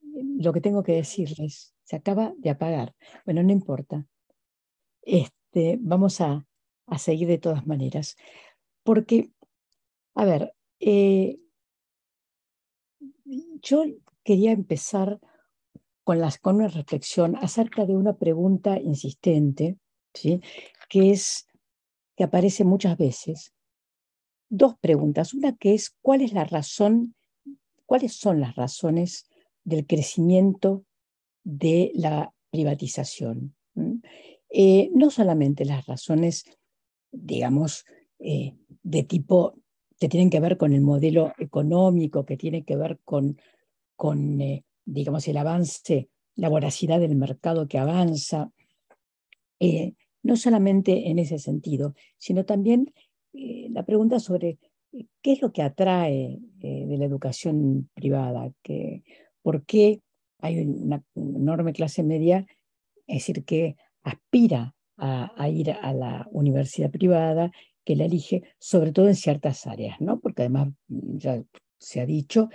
lo que tengo que decirles se acaba de apagar. Bueno, no importa. Este, vamos a, seguir de todas maneras. Porque, a ver, eh, yo quería empezar con, las, con una reflexión acerca de una pregunta insistente, ¿sí? que es que aparece muchas veces. Dos preguntas. Una que es cuál es la razón, cuáles son las razones del crecimiento de la privatización. Eh, no solamente las razones, digamos, eh, de tipo que tienen que ver con el modelo económico, que tiene que ver con, con eh, digamos, el avance, la voracidad del mercado que avanza, no solamente en ese sentido, sino también la pregunta sobre qué es lo que atrae de la educación privada, que, por qué hay una enorme clase media, es decir, que aspira a, ir a la universidad privada, que la elige, sobre todo en ciertas áreas, ¿no? Porque además mm, ya se ha dicho,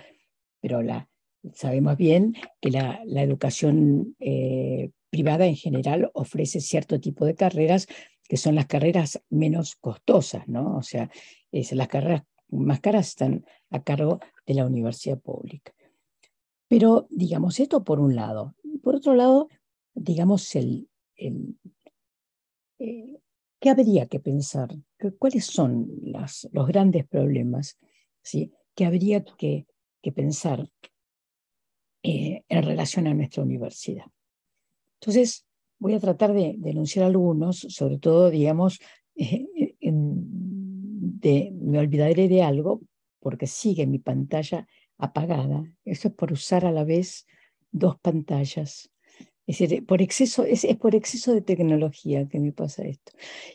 pero la, sabemos bien que la, educación eh, privada en general ofrece cierto tipo de carreras que son las carreras menos costosas, ¿no? O sea, es, las carreras más caras están a cargo de la universidad pública. Pero, digamos, esto por un lado. por otro lado, digamos, el, eh, ¿qué habría que pensar? ¿Cuáles son los grandes problemas ¿sí? que habría que, que pensar eh, en relación a nuestra universidad? Entonces, voy a tratar de denunciar algunos, sobre todo, digamos, eh, me olvidaré de algo porque sigue mi pantalla apagada. Eso es por usar a la vez dos pantallas. Es decir, por exceso, es, por exceso de tecnología que me pasa esto.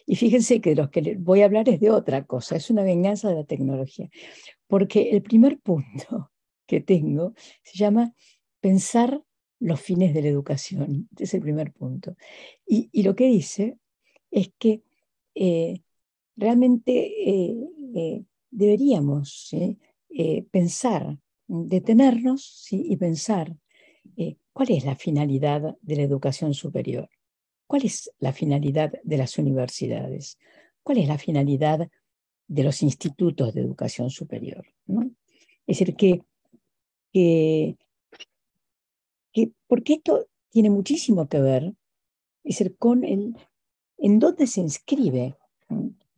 Y fíjense que de los que voy a hablar es de otra cosa, es una venganza de la tecnología. Porque el primer punto que tengo se llama pensar los fines de la educación. Este es el primer punto. Y, lo que dice es que eh, realmente eh, eh, deberíamos pensar detenernos y pensar eh, cuál es la finalidad de la educación superior, cuál es la finalidad de las universidades, cuál es la finalidad de los institutos de educación superior. Es decir, que, que, porque esto tiene muchísimo que ver, es con el, en dónde se inscribe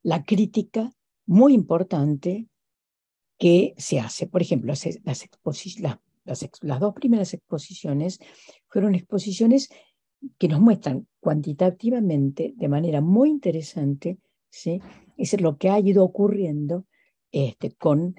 la crítica muy importante que se hace. Por ejemplo, las, las, dos primeras exposiciones fueron exposiciones que nos muestran cuantitativamente, de manera muy interesante, ¿sí? es lo que ha ido ocurriendo este, eh, con,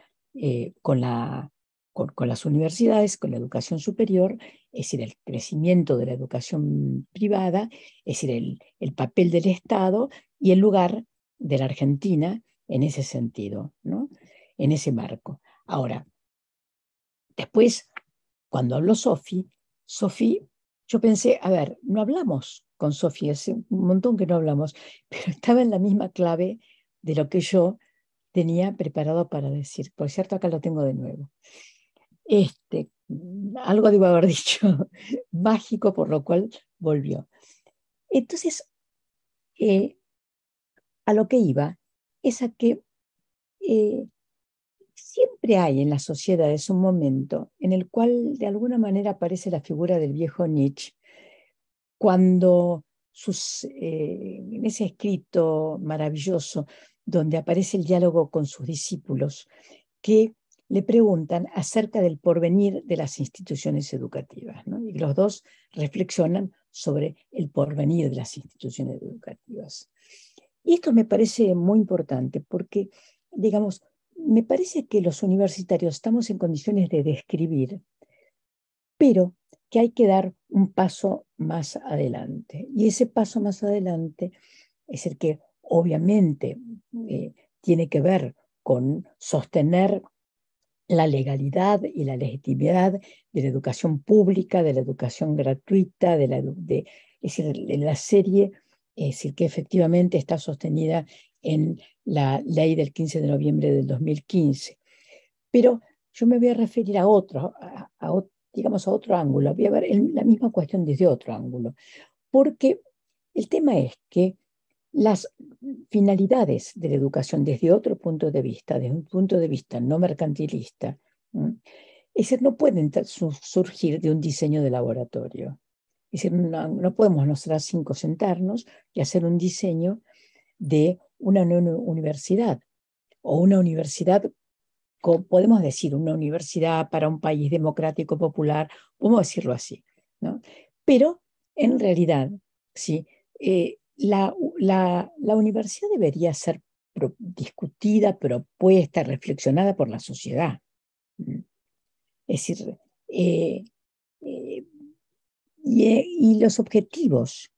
con, las universidades, con la educación superior, es decir, el crecimiento de la educación privada, es decir, el, el papel del Estado y el lugar de la Argentina en ese sentido. ¿no? en ese marco. Ahora, después, cuando habló Sofi, Sofi, yo pensé, a ver, no hablamos con Sofi, hace un montón que no hablamos, pero estaba en la misma clave de lo que yo tenía preparado para decir. Por cierto, acá lo tengo de nuevo. Este, algo debo haber dicho mágico, por lo cual volvió. Entonces, eh, a lo que iba es a que eh, siempre hay en sociedad, es un momento en el cual de alguna manera aparece la figura del viejo Nietzsche, cuando sus, eh, en ese escrito maravilloso donde aparece el diálogo con sus discípulos, que le preguntan acerca del porvenir de las instituciones educativas. Y los dos reflexionan sobre el porvenir de las instituciones educativas. Y esto me parece muy importante porque, digamos, me parece que los universitarios estamos en condiciones de describir, pero que hay que dar un paso más adelante. Y ese paso más adelante es el que obviamente eh, tiene que ver con sostener la legalidad y la legitimidad de la educación pública, de la educación gratuita, de la, es decir, la serie, es decir, que efectivamente está sostenida en la ley del 15 de noviembre del 2015. Pero yo me voy a referir a otro, digamos a otro ángulo, voy a ver la misma cuestión desde otro ángulo, porque el tema es que las finalidades de la educación desde otro punto de vista, desde un punto de vista no mercantilista, es decir, no pueden surgir de un diseño de laboratorio. Es decir, no, no podemos nosotras cinco sentarnos y hacer un diseño de una universidad o una universidad, podemos decir, una universidad para un país democrático popular, podemos decirlo así. Pero en realidad, ¿sí? Eh, la, universidad debería ser discutida, propuesta, reflexionada por la sociedad. Mm. Es decir, eh, eh, y, los objetivos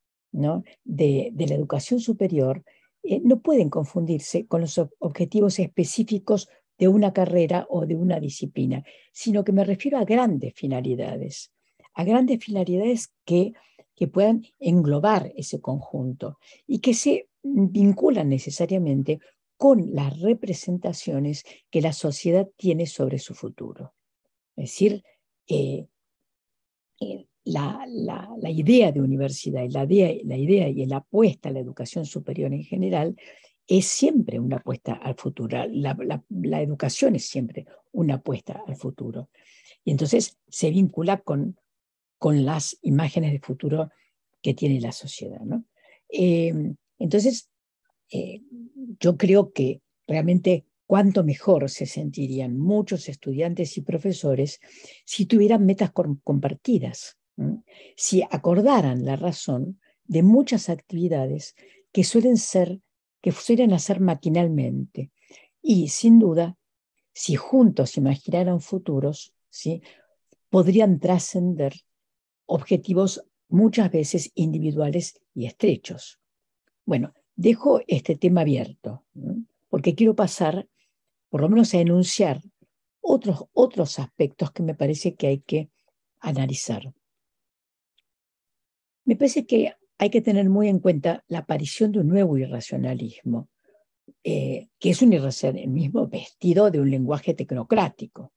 de, la educación superior eh, no pueden confundirse con los objetivos específicos de una carrera o de una disciplina, sino que me refiero a grandes finalidades, a grandes finalidades que, que puedan englobar ese conjunto y que se vinculan necesariamente con las representaciones que la sociedad tiene sobre su futuro. Es decir, eh, eh, la, idea de universidad y la idea, la idea y la apuesta a la educación superior en general es siempre una apuesta al futuro. La, educación es siempre una apuesta al futuro. Y entonces se vincula con, las imágenes de futuro que tiene la sociedad. ¿no? Eh, entonces, eh, yo creo que realmente cuánto mejor se sentirían muchos estudiantes y profesores si tuvieran metas compartidas si acordaran la razón de muchas actividades que suelen ser, que suelen hacer maquinalmente. Y sin duda, si juntos imaginaran futuros, ¿sí? podrían trascender objetivos muchas veces individuales y estrechos. Bueno, dejo este tema abierto, porque quiero pasar, por lo menos, a enunciar otros, otros aspectos que me parece que hay que analizar. Me parece que hay que tener muy en cuenta la aparición de un nuevo irracionalismo, eh, que es un irracionalismo vestido de un lenguaje tecnocrático,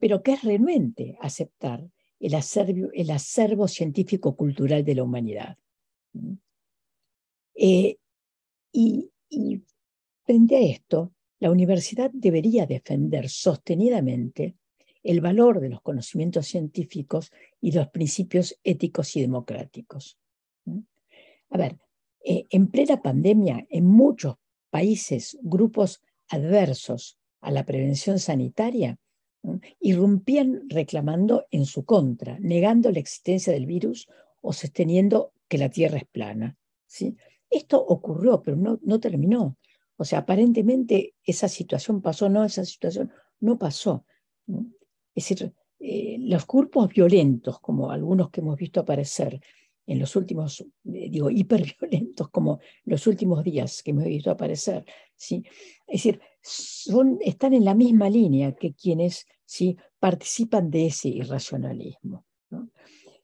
pero que es realmente aceptar el acervo, científico-cultural de la humanidad. ¿Mm? Eh, y frente a esto, la universidad debería defender sostenidamente el valor de los conocimientos científicos y los principios éticos y democráticos. A ver, eh, en plena pandemia, en muchos países, grupos adversos a la prevención sanitaria irrumpían reclamando en su contra, negando la existencia del virus o sosteniendo que la Tierra es plana. ¿sí? Esto ocurrió, pero no, no terminó. O sea, aparentemente esa situación pasó, no, esa situación no pasó. Es decir, eh, los cuerpos violentos, como algunos que hemos visto aparecer en los últimos, eh, digo digo, hiperviolentos, como los últimos días que hemos visto aparecer, ¿sí? es decir, son, están en la misma línea que quienes ¿sí? participan de ese irracionalismo.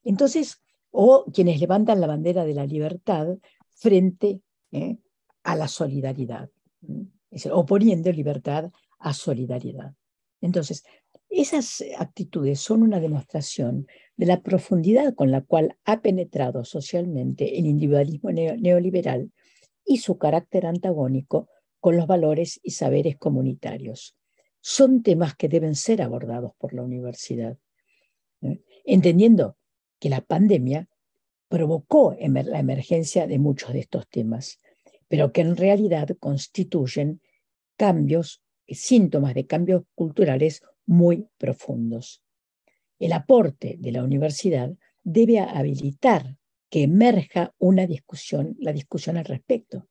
Entonces, o quienes levantan la bandera de la libertad frente ¿eh? a la solidaridad, es oponiendo libertad a solidaridad. Entonces, esas actitudes son una demostración de la profundidad con la cual ha penetrado socialmente el individualismo neoliberal y su carácter antagónico con los valores y saberes comunitarios. Son temas que deben ser abordados por la universidad, entendiendo que la pandemia provocó la emergencia de muchos de estos temas, pero que en realidad constituyen cambios, eh, síntomas de cambios culturales muy profundos. El aporte de la universidad debe habilitar que emerja una discusión, la discusión al respecto,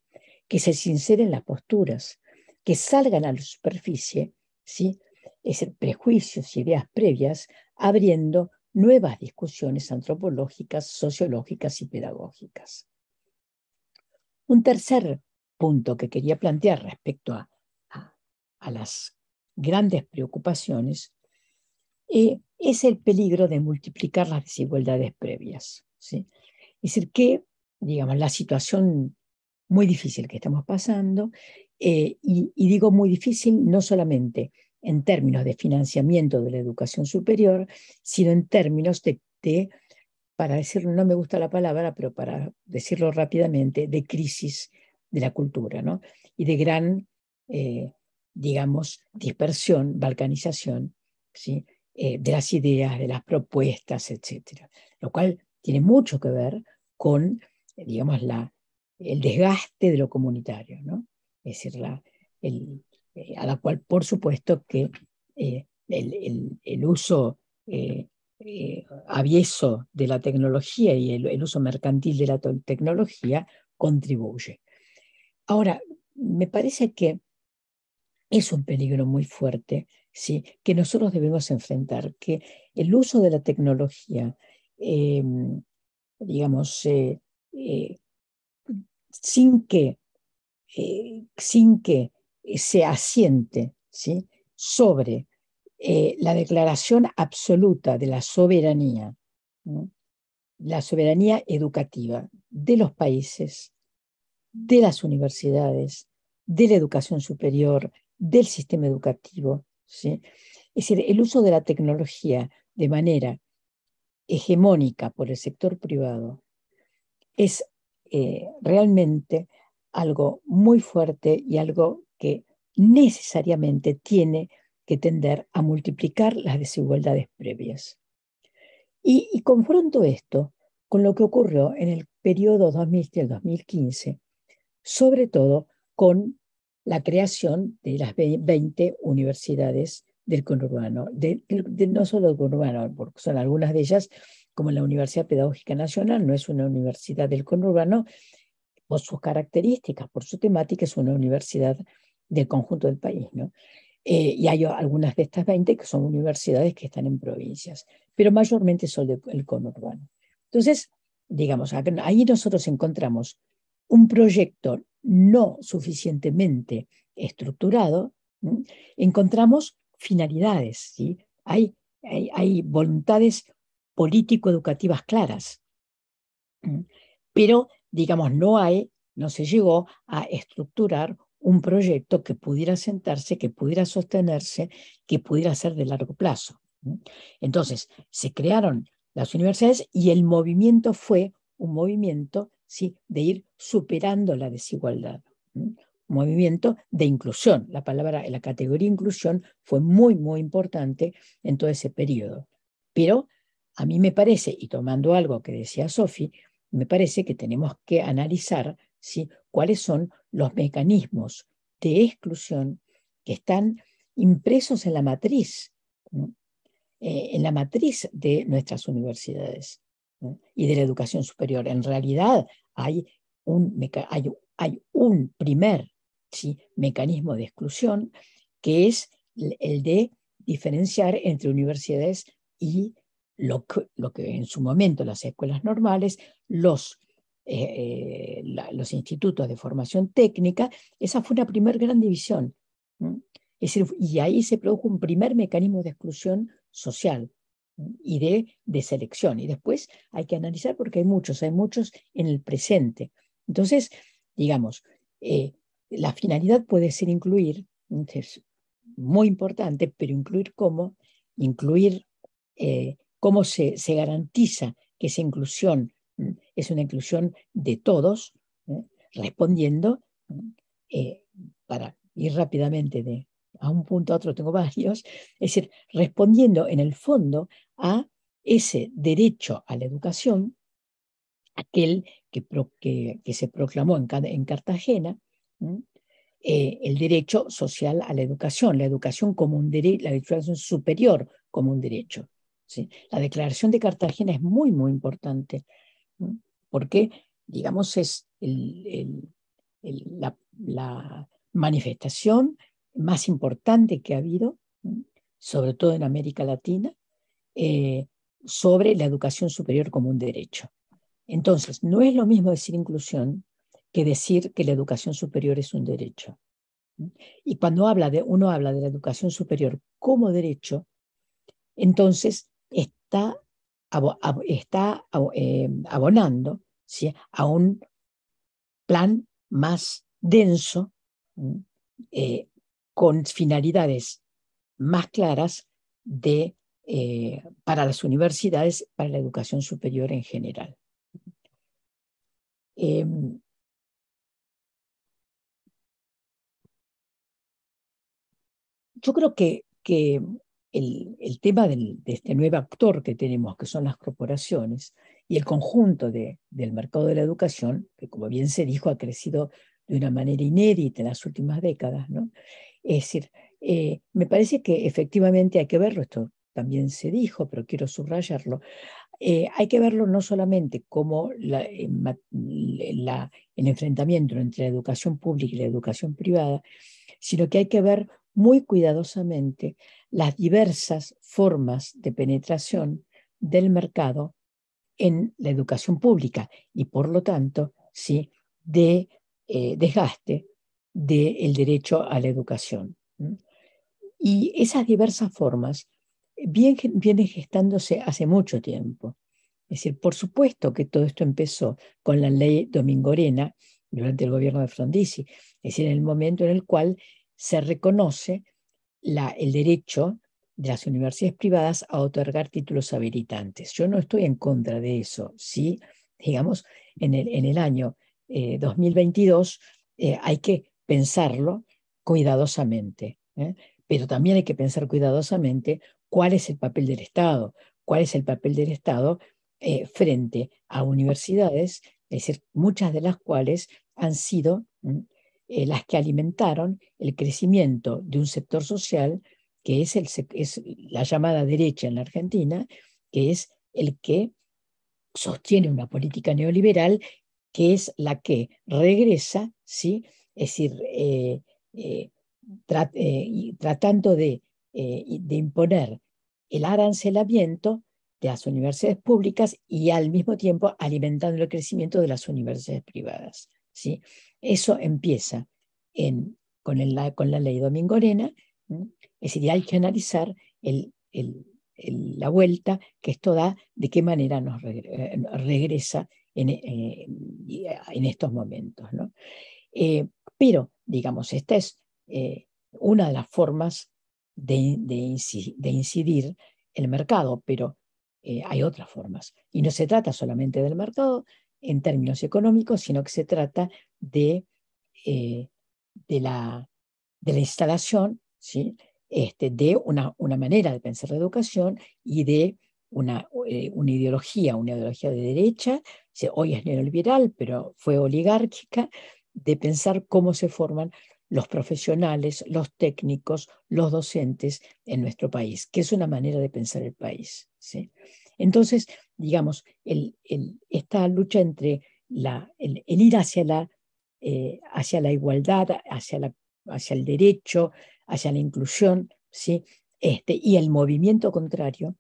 que se sinceren las posturas, que salgan a la superficie, ¿sí? es prejuicios, ideas previas, abriendo nuevas discusiones antropológicas, sociológicas y pedagógicas. Un tercer punto que quería plantear respecto a las grandes preocupaciones, eh, es el peligro de multiplicar las desigualdades previas. Es decir, que, digamos, la situación muy difícil que estamos pasando, eh, y, digo muy difícil no solamente en términos de financiamiento de la educación superior, sino en términos de, para decirlo, no me gusta la palabra, pero para decirlo rápidamente, de crisis de la cultura, ¿no? Y de gran eh, digamos, dispersión, balcanización ¿sí? Eh, de las ideas, de las propuestas, etc. Lo cual tiene mucho que ver con, eh, digamos, la, el desgaste de lo comunitario, ¿no? es decir, la, eh, a la cual, por supuesto, que el, uso avieso de la tecnología y el uso mercantil de la tecnología contribuye. Ahora, me parece que es un peligro muy fuerte ¿sí? que nosotros debemos enfrentar, que el uso de la tecnología, em, digamos, eh, eh, sin, que, eh, sin que se asiente ¿sí? sobre la declaración absoluta de la soberanía, la soberanía educativa de los países, de las universidades, de la educación superior, del sistema educativo. Es decir, el uso de la tecnología de manera hegemónica por el sector privado es eh, realmente algo muy fuerte y algo que necesariamente tiene que tender a multiplicar las desigualdades previas. Y, confronto esto con lo que ocurrió en el periodo el 2015 sobre todo con la creación de las 20 universidades del conurbano, no solo del conurbano, porque son algunas de ellas, como la Universidad Pedagógica Nacional, no es una universidad del conurbano, por sus características, por su temática, es una universidad del conjunto del país. ¿no? Eh, y hay algunas de estas 20 que son universidades que están en provincias, pero mayormente son del conurbano. Entonces, digamos, ahí nosotros encontramos un proyecto no suficientemente estructurado, encontramos finalidades, hay, hay, voluntades político-educativas claras, pero digamos, no hay, no se llegó a estructurar un proyecto que pudiera sentarse, que pudiera sostenerse, que pudiera ser de largo plazo. Entonces, se crearon las universidades y el movimiento fue un movimiento de ir superando la desigualdad. Movimiento de inclusión. La palabra, la categoría inclusión fue muy, muy importante en todo ese periodo. Pero a mí me parece, y tomando algo que decía Sofi, me parece que tenemos que analizar si cuáles son los mecanismos de exclusión que están impresos en la matriz, eh, en la matriz de nuestras universidades y de la educación superior. En realidad hay un, hay, un primer ¿sí? mecanismo de exclusión que es el de diferenciar entre universidades y lo que, lo que en su momento las escuelas normales, los, eh, eh, los institutos de formación técnica, esa fue una primera gran división. y ahí se produjo un primer mecanismo de exclusión social, y de, selección. Y después hay que analizar porque hay muchos, hay muchos en el presente. Entonces, digamos, eh, la finalidad puede ser incluir, es muy importante, pero incluir cómo, incluir eh, cómo se, garantiza que esa inclusión mm, es una inclusión de todos, ¿eh? respondiendo para ir rápidamente de, a un punto a otro, tengo varios, es decir, respondiendo en el fondo a ese derecho a la educación, aquel que, que, se proclamó en, Cartagena, eh, el derecho social a la educación, la educación como la educación superior como un derecho. ¿sí? La declaración de Cartagena es muy, muy importante, porque, digamos, es la manifestación más importante que ha habido, sobre todo en América Latina, eh, sobre la educación superior como un derecho. Entonces, no es lo mismo decir inclusión que decir que la educación superior es un derecho. Y cuando habla de, uno habla de la educación superior como derecho, entonces está, está eh, abonando a un plan más denso, eh, con finalidades más claras de eh, para las universidades, para la educación superior en general. Em, yo creo que, que el, tema de este nuevo actor que tenemos, que son las corporaciones, y el conjunto del mercado de la educación, que como bien se dijo, ha crecido de una manera inédita en las últimas décadas, Es decir, eh, me parece que efectivamente hay que verlo, esto también se dijo, pero quiero subrayarlo, eh, hay que verlo no solamente como eh, la, el enfrentamiento entre la educación pública y la educación privada, sino que hay que ver muy cuidadosamente las diversas formas de penetración del mercado en la educación pública y por lo tanto ¿sí? de eh, desgaste del derecho a la educación. Y esas diversas formas bien, viene gestándose hace mucho tiempo. Es decir, por supuesto que todo esto empezó con la ley Domingorena durante el gobierno de Frondizi, es decir, en el momento en el cual se reconoce el derecho de las universidades privadas a otorgar títulos habilitantes. Yo no estoy en contra de eso, sí, digamos, en el, en el año 2022 eh, eh, hay que pensarlo cuidadosamente, ¿eh? pero también hay que pensar cuidadosamente cuál es el papel del Estado, cuál es el papel del Estado eh, frente a universidades, es decir, muchas de las cuales han sido mm, eh, las que alimentaron el crecimiento de un sector social que es, el, es la llamada derecha en la Argentina, que es el que sostiene una política neoliberal que es la que regresa, ¿sí? es decir, eh, tratando de, imponer el arancelamiento de las universidades públicas y al mismo tiempo alimentando el crecimiento de las universidades privadas. ¿sí? Eso empieza con, la ley Domingorena, es decir, hay que analizar la vuelta que esto da, de qué manera nos eh, regresa eh, eh, en, estos momentos. ¿no? pero, digamos, esta es una de las formas de, incidir el mercado, pero eh, hay otras formas. Y no se trata solamente del mercado en términos económicos, sino que se trata de, eh, de, la, de la instalación ¿sí? este, de una, una manera de pensar la educación y de una, eh, una ideología, una ideología de derecha, hoy es neoliberal, pero fue oligárquica, de pensar cómo se forman los profesionales, los técnicos, los docentes en nuestro país, que es una manera de pensar el país. ¿sí? Entonces, digamos, el, el, esta lucha entre la, el, ir hacia la, eh, hacia la igualdad, hacia, la, hacia, el derecho, hacia la inclusión, ¿sí? este, y el movimiento contrario,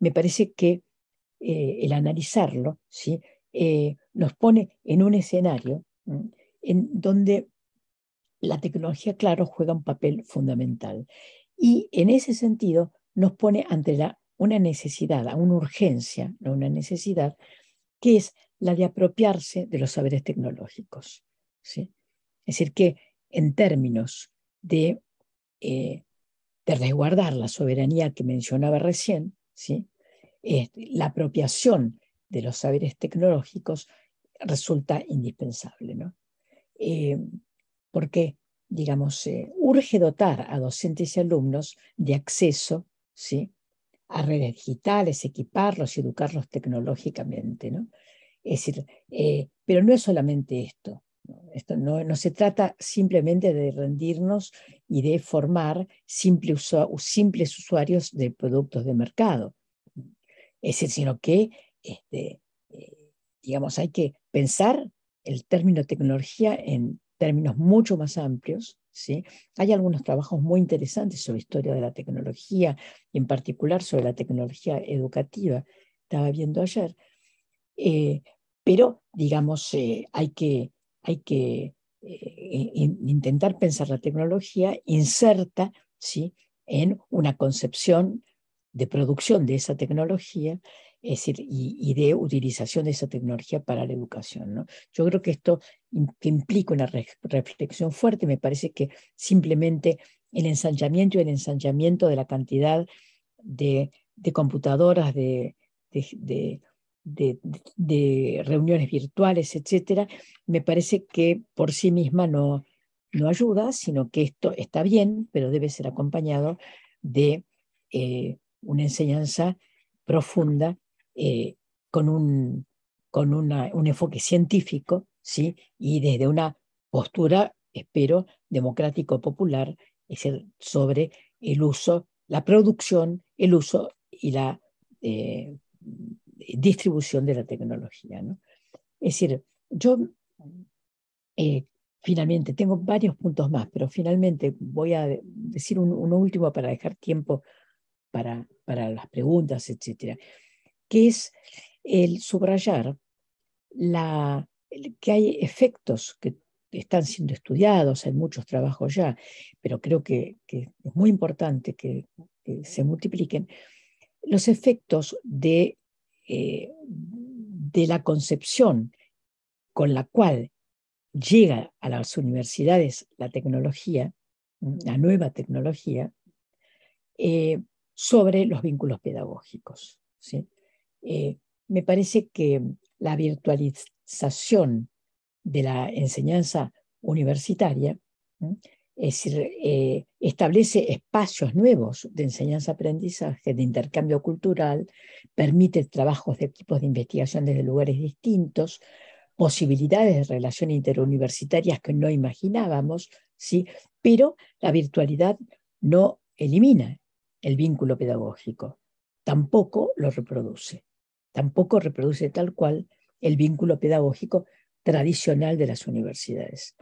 me parece que eh, el analizarlo ¿sí? Eh, nos pone en un escenario en donde la tecnología, claro, juega un papel fundamental. Y en ese sentido nos pone ante la, una necesidad, a una urgencia, una necesidad, que es la de apropiarse de los saberes tecnológicos. ¿sí? Es decir, que en términos de, eh, resguardar la soberanía que mencionaba recién, ¿sí? la apropiación de los saberes tecnológicos resulta indispensable. ¿no? Eh, porque, digamos, eh, urge dotar a docentes y alumnos de acceso ¿sí? a redes digitales, equiparlos y educarlos tecnológicamente. ¿no? Es decir, eh, pero no es solamente esto. ¿no? Esto no, no, se trata simplemente de rendirnos y de formar simples usuarios de productos de mercado. Es decir, sino que, este, eh, digamos, hay que pensar el término tecnología en términos mucho más amplios. ¿sí? Hay algunos trabajos muy interesantes sobre historia de la tecnología y en particular sobre la tecnología educativa. Estaba viendo ayer. Eh, pero, digamos, eh, hay que, hay que eh, intentar pensar la tecnología inserta ¿sí? en una concepción de producción de esa tecnología es decir, y, de utilización de esa tecnología para la educación. ¿no? Yo creo que esto implica una reflexión fuerte, me parece que simplemente el ensanchamiento y el ensanchamiento de la cantidad de, computadoras, de, reuniones virtuales, etcétera, me parece que por sí misma no, no ayuda, sino que esto está bien, pero debe ser acompañado de eh, una enseñanza profunda eh, con, un, con un enfoque científico ¿sí? y desde una postura, espero, democrático-popular, es sobre el uso, la producción, el uso y la eh, distribución de la tecnología. Es decir, yo eh, finalmente tengo varios puntos más, pero finalmente voy a decir uno último para dejar tiempo para, para las preguntas, etcétera que es el subrayar la, que hay efectos que están siendo estudiados, en muchos trabajos ya, pero creo que, es muy importante que, se multipliquen, los efectos de, eh, de la concepción con la cual llega a las universidades la tecnología, la nueva tecnología, eh, sobre los vínculos pedagógicos. ¿sí? Eh, me parece que la virtualización de la enseñanza universitaria, es decir, eh, establece espacios nuevos de enseñanza-aprendizaje, de intercambio cultural, permite trabajos de equipos de investigación desde lugares distintos, posibilidades de relación interuniversitarias que no imaginábamos, ¿sí? pero la virtualidad no elimina el vínculo pedagógico, tampoco lo reproduce tampoco reproduce tal cual el vínculo pedagógico tradicional de las universidades.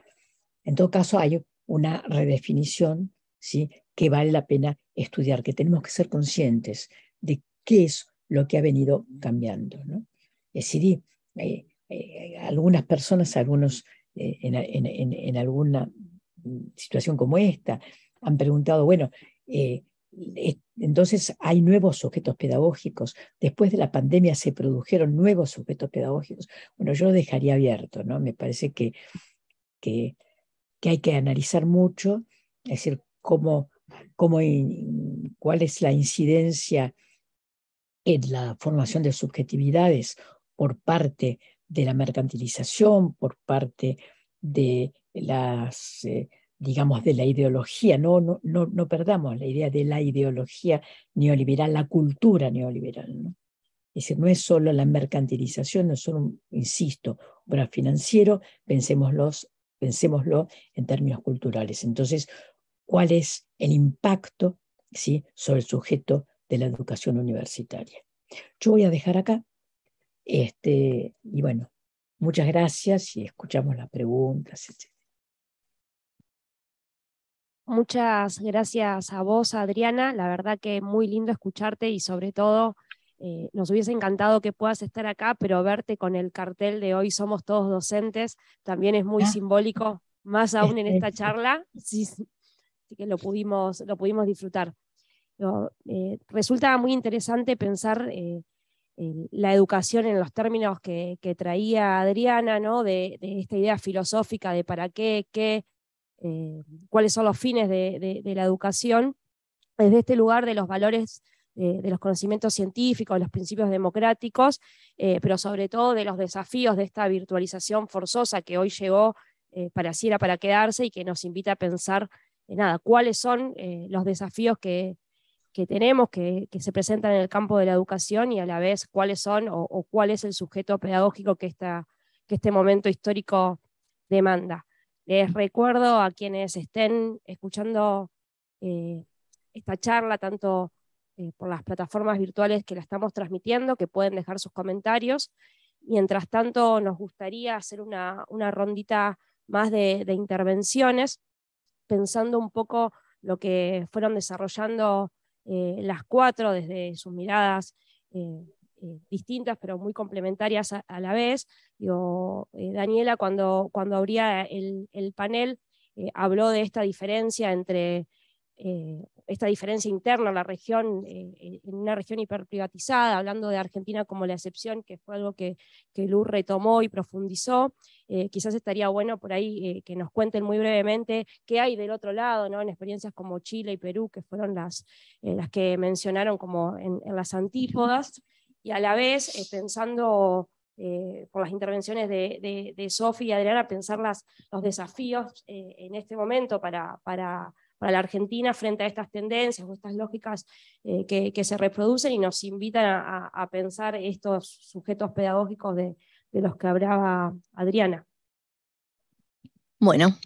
En todo caso, hay una redefinición ¿sí? que vale la pena estudiar, que tenemos que ser conscientes de qué es lo que ha venido cambiando. ¿no? Es decir, eh, eh, algunas personas, algunos eh, en, alguna situación como esta, han preguntado, bueno, entonces hay nuevos sujetos pedagógicos. Después de la pandemia se produjeron nuevos sujetos pedagógicos. Bueno, yo lo dejaría abierto, ¿no? Me parece que, que, que hay que analizar mucho, es decir, cómo, cómo cuál es la incidencia en la formación de subjetividades por parte de la mercantilización, por parte de las... Eh, digamos, de la ideología, no, no, no, no perdamos la idea de la ideología neoliberal, la cultura neoliberal. ¿no? Es decir, no es solo la mercantilización, no es solo, insisto, obra financiero, pensémoslo en términos culturales. Entonces, ¿cuál es el impacto ¿sí? sobre el sujeto de la educación universitaria? Yo voy a dejar acá, este, y bueno, muchas gracias y escuchamos las preguntas, etc. Muchas gracias a vos, Adriana. La verdad que muy lindo escucharte y sobre todo eh, nos hubiese encantado que puedas estar acá, pero verte con el cartel de hoy somos todos docentes también es muy ah. simbólico, más aún en esta este. charla. Sí, Así que lo pudimos, lo pudimos disfrutar. Eh, resulta muy interesante pensar eh, la educación en los términos que, traía Adriana, ¿no? de, esta idea filosófica de para qué, qué, eh, cuáles son los fines de, la educación, desde este lugar de los valores, eh, de los conocimientos científicos, de los principios democráticos, eh, pero sobre todo de los desafíos de esta virtualización forzosa que hoy llegó para si era para quedarse y que nos invita a pensar nada, cuáles son los desafíos que, tenemos, que, se presentan en el campo de la educación y a la vez cuáles son o, o cuál es el sujeto pedagógico que, esta, que este momento histórico demanda. Les recuerdo a quienes estén escuchando eh, esta charla, tanto eh, por las plataformas virtuales que la estamos transmitiendo, que pueden dejar sus comentarios. Mientras tanto, nos gustaría hacer una, rondita más de, intervenciones, pensando un poco lo que fueron desarrollando eh, las cuatro desde sus miradas eh, distintas, pero muy complementarias a, la vez. Digo, eh, Daniela, cuando, cuando abría el, panel, eh, habló de esta diferencia entre esta diferencia interna en la región, en una región hiperprivatizada, hablando de Argentina como la excepción, que fue algo que, que retomó y profundizó. quizás estaría bueno por ahí que nos cuenten muy brevemente qué hay del otro lado, ¿no? en experiencias como Chile y Perú, que fueron las, las que mencionaron como en las antípodas y a la vez eh, pensando eh, por las intervenciones de, Sofi y Adriana, pensar las, los desafíos eh, en este momento para, la Argentina frente a estas tendencias o estas lógicas que, se reproducen y nos invitan a, pensar estos sujetos pedagógicos de, de, los que hablaba Adriana. Bueno.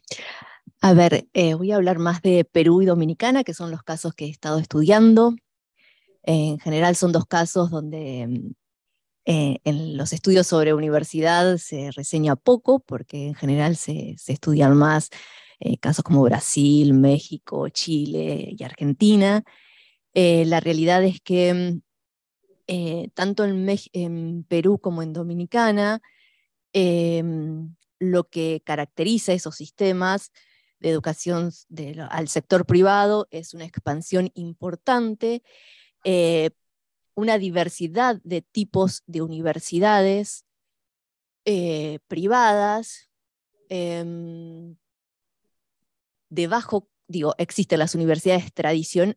A ver, voy a hablar más de Perú y Dominicana, que son los casos que he estado estudiando. En general son dos casos donde eh, en los estudios sobre universidad se reseña poco, porque en general se, estudian más eh, casos como Brasil, México, Chile y Argentina. Eh, la realidad es que tanto en, Perú como en Dominicana, em, lo que caracteriza esos sistemas de educación al sector privado es una expansión importante eh, una diversidad de tipos de universidades eh, privadas, em, de bajo, digo, existen las universidades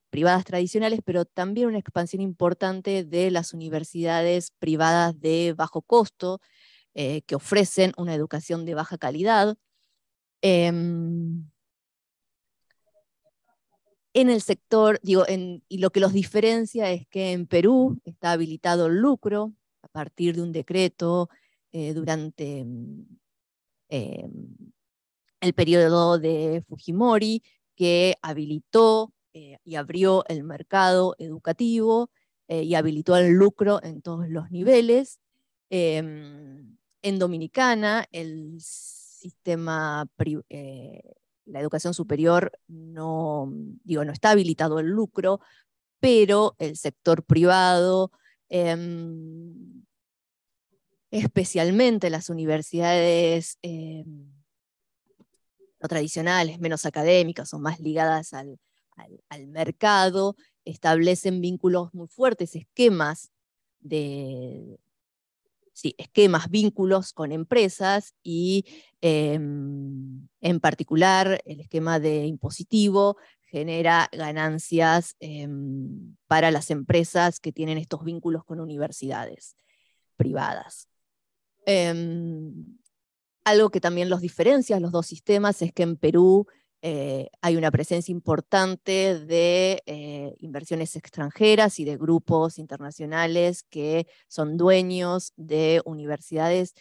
privadas tradicionales, pero también una expansión importante de las universidades privadas de bajo costo, eh, que ofrecen una educación de baja calidad. Em, en el sector, digo, y lo que los diferencia es que en Perú está habilitado el lucro a partir de un decreto eh, durante mm, em, el periodo de Fujimori que habilitó eh, y abrió el mercado educativo eh, y habilitó el lucro en todos los niveles. Em, en Dominicana, el sistema la educación superior no, mm, digo, no está habilitado el lucro, pero el sector privado, em, especialmente las universidades em, no tradicionales, menos académicas o más ligadas al, al mercado, establecen vínculos muy fuertes, esquemas de, sí, esquemas, vínculos con empresas y em, en particular el esquema de impositivo genera ganancias em, para las empresas que tienen estos vínculos con universidades privadas. Em, algo que también los diferencia los dos sistemas es que en Perú eh, hay una presencia importante de eh, inversiones extranjeras y de grupos internacionales que son dueños de universidades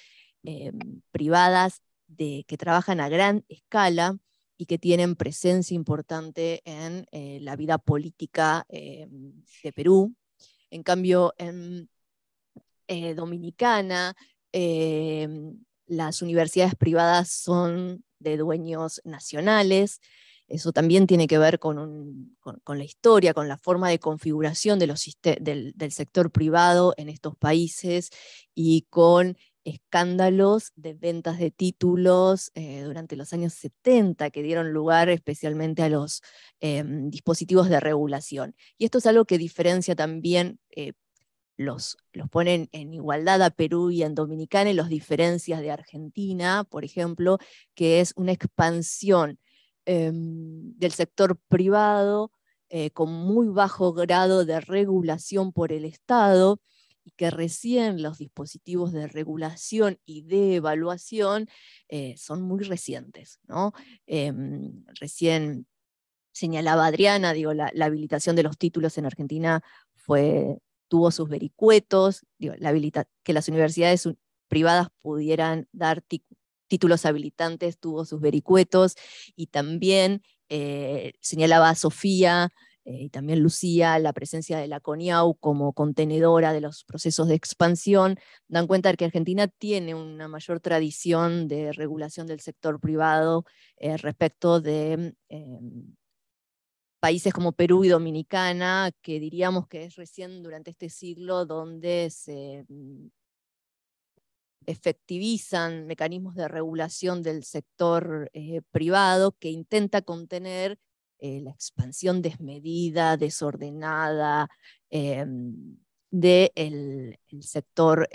em, privadas que trabajan a gran escala y que tienen presencia importante en eh, la vida política em, de Perú. En cambio, en Dominicana, em, las universidades privadas son de dueños nacionales. Eso también tiene que ver con, con, la historia, con la forma de configuración del, sector privado en estos países y con escándalos de ventas de títulos eh, durante los años 70 que dieron lugar especialmente a los em, dispositivos de regulación. Y esto es algo que diferencia también eh, los, ponen en igualdad a Perú y en Dominicana y las diferencias de Argentina, por ejemplo, que es una expansión em, del sector privado eh, con muy bajo grado de regulación por el Estado y que recién los dispositivos de regulación y de evaluación eh, son muy recientes. ¿no? Em, recién señalaba Adriana, digo, la, la habilitación de los títulos en Argentina fue tuvo sus vericuetos, la que las universidades privadas pudieran dar títulos habilitantes, tuvo sus vericuetos, y también eh, señalaba Sofía eh, y también Lucía la presencia de la CONIAU como contenedora de los procesos de expansión, dan cuenta de que Argentina tiene una mayor tradición de regulación del sector privado eh, respecto de em, países como Perú y Dominicana, que diríamos que es recién durante este siglo donde se mm, efectivizan mecanismos de regulación del sector eh, privado que intenta contener eh, la expansión desmedida, desordenada eh, del sector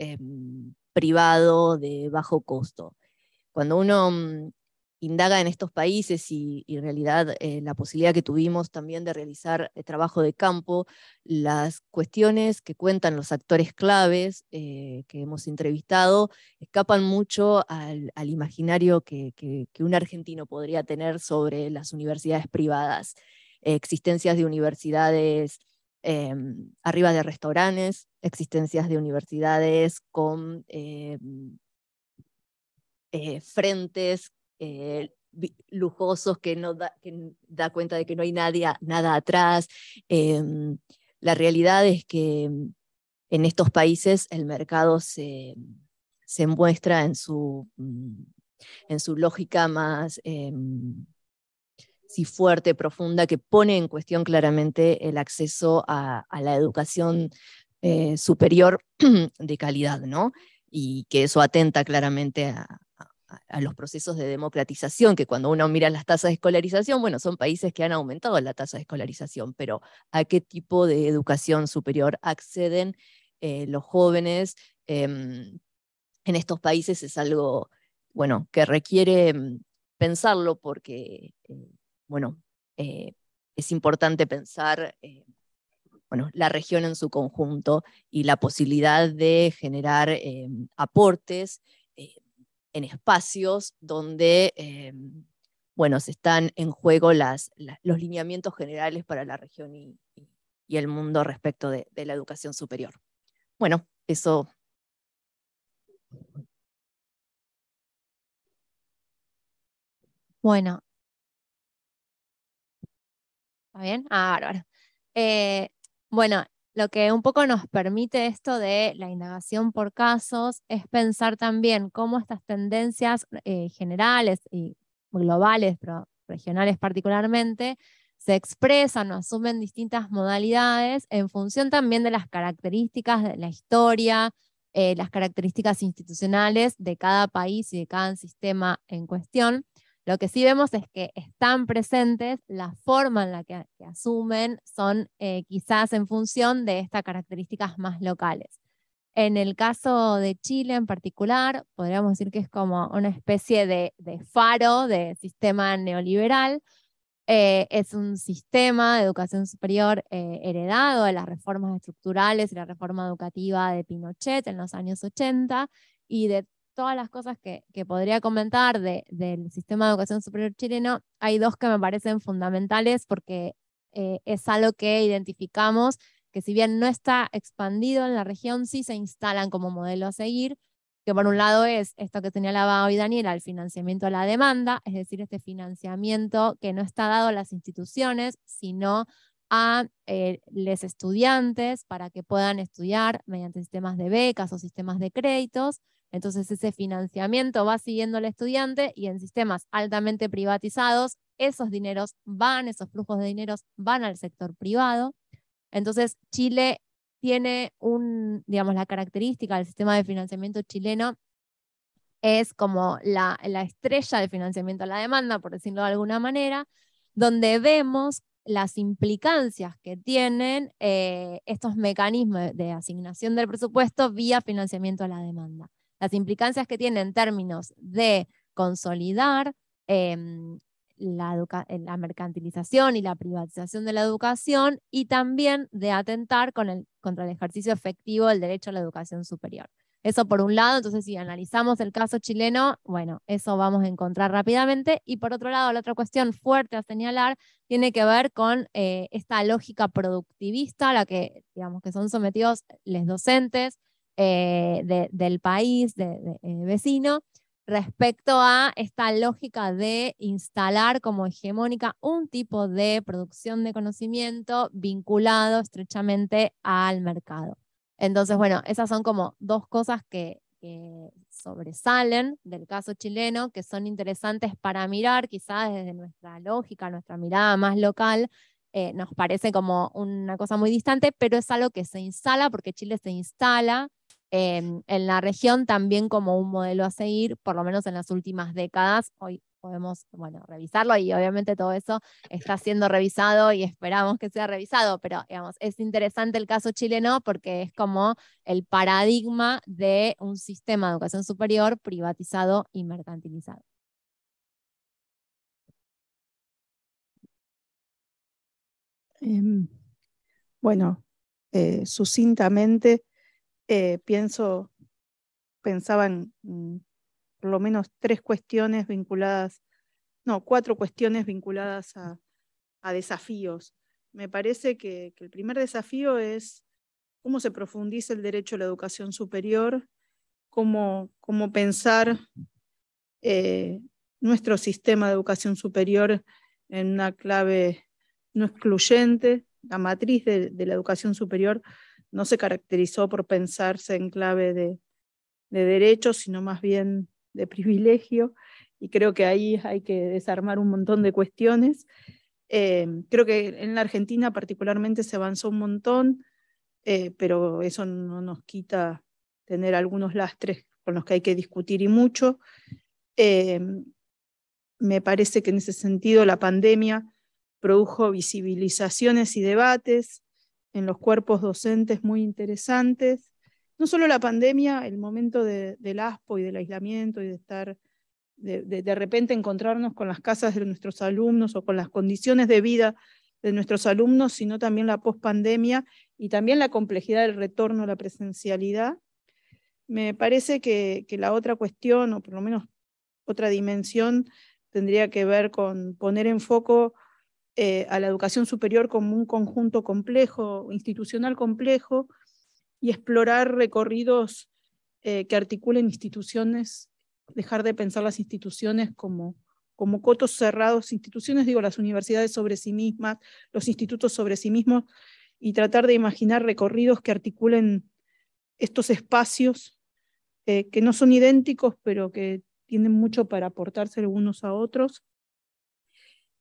privado de bajo costo. Cuando uno mm, indaga en estos países y, en realidad eh, la posibilidad que tuvimos también de realizar eh, trabajo de campo, las cuestiones que cuentan los actores claves eh, que hemos entrevistado escapan mucho al, imaginario que, un argentino podría tener sobre las universidades privadas, existencias de universidades em, arriba de restaurantes, existencias de universidades con em, frentes eh, lujosos que no da, da cuenta de que no hay nadie, nada atrás. Em, la realidad es que mm, en estos países el mercado se, se muestra en su, mm, en su lógica más em, si fuerte, profunda, que pone en cuestión claramente el acceso a, la educación eh, superior de calidad, ¿no? Y que eso atenta claramente a, a los procesos de democratización, que cuando uno mira las tasas de escolarización, bueno, son países que han aumentado la tasa de escolarización, pero ¿a qué tipo de educación superior acceden eh, los jóvenes em, en estos países? Es algo, bueno, que requiere em, pensarlo porque, eh, bueno, eh, es importante pensar bueno, la región en su conjunto y la posibilidad de generar em, aportes en espacios donde em, bueno, se están en juego las, los lineamientos generales para la región y, el mundo respecto de, la educación superior. Bueno, eso. Bueno. ¿Está bien? Ah, bárbaro. Eh, bueno, lo que un poco nos permite esto de la indagación por casos es pensar también cómo estas tendencias eh, generales y globales, pero regionales particularmente, se expresan o asumen distintas modalidades en función también de las características de la historia, eh, las características institucionales de cada país y de cada sistema en cuestión. Lo que sí vemos es que están presentes, la forma en la que, asumen son eh, quizás en función de estas características más locales. En el caso de Chile en particular, podríamos decir que es como una especie de, faro de sistema neoliberal. Eh, es un sistema de educación superior eh, heredado de las reformas estructurales y la reforma educativa de Pinochet en los años 80 y de todas las cosas que, podría comentar del sistema de educación superior chileno, hay dos que me parecen fundamentales porque eh, es algo que identificamos, que si bien no está expandido en la región, sí se instalan como modelo a seguir, que por un lado es esto que tenía la señalaba hoy Daniela, el financiamiento a la demanda, es decir, este financiamiento que no está dado a las instituciones, sino a eh, los estudiantes para que puedan estudiar mediante sistemas de becas o sistemas de créditos, entonces ese financiamiento va siguiendo al estudiante y en sistemas altamente privatizados, esos dineros van, esos flujos de dineros van al sector privado. Entonces Chile tiene un, digamos, la característica del sistema de financiamiento chileno es como la, estrella de financiamiento a la demanda, por decirlo de alguna manera, donde vemos las implicancias que tienen eh, estos mecanismos de asignación del presupuesto vía financiamiento a la demanda las implicancias que tiene en términos de consolidar em, eh, la, mercantilización y la privatización de la educación y también de atentar contra el ejercicio efectivo del derecho a la educación superior. Eso por un lado, entonces si analizamos el caso chileno, bueno, eso vamos a encontrar rápidamente. Y por otro lado, la otra cuestión fuerte a señalar tiene que ver con eh, esta lógica productivista a la que, digamos, que son sometidos los docentes, eh, del país de, eh, vecino respecto a esta lógica de instalar como hegemónica un tipo de producción de conocimiento vinculado estrechamente al mercado. Entonces, bueno, esas son como dos cosas que, sobresalen del caso chileno, que son interesantes para mirar, quizás desde nuestra lógica, nuestra mirada más local, eh, nos parece como una cosa muy distante, pero es algo que se instala porque Chile se instala en la región también como un modelo a seguir, por lo menos en las últimas décadas. Hoy podemos, bueno, revisarlo y obviamente todo eso está siendo revisado y esperamos que sea revisado, pero digamos, es interesante el caso chileno porque es como el paradigma de un sistema de educación superior privatizado y mercantilizado. Em, bueno, eh, sucintamente eh, pienso, pensaba en mm, por lo menos tres cuestiones vinculadas, no, cuatro cuestiones vinculadas a, desafíos. Me parece que, el primer desafío es cómo se profundiza el derecho a la educación superior, cómo, pensar eh, nuestro sistema de educación superior en una clave no excluyente. La matriz de la educación superior no se caracterizó por pensarse en clave de, derechos, sino más bien de privilegio, y creo que ahí hay que desarmar un montón de cuestiones. Eh, creo que en la Argentina particularmente se avanzó un montón, eh, pero eso no nos quita tener algunos lastres con los que hay que discutir y mucho. Eh, me parece que en ese sentido la pandemia produjo visibilizaciones y debates, en los cuerpos docentes muy interesantes. No solo la pandemia, el momento del aspo y del aislamiento y de estar, de, repente encontrarnos con las casas de nuestros alumnos o con las condiciones de vida de nuestros alumnos, sino también la pospandemia y también la complejidad del retorno a la presencialidad. Me parece que, que la otra cuestión, o por lo menos otra dimensión, tendría que ver con poner en foco eh, a la educación superior como un conjunto complejo, institucional complejo, y explorar recorridos eh, que articulen instituciones, dejar de pensar las instituciones como, como cotos cerrados, instituciones, digo, las universidades sobre sí mismas, los institutos sobre sí mismos, y tratar de imaginar recorridos que articulen estos espacios eh, que no son idénticos, pero que tienen mucho para aportarse unos a otros.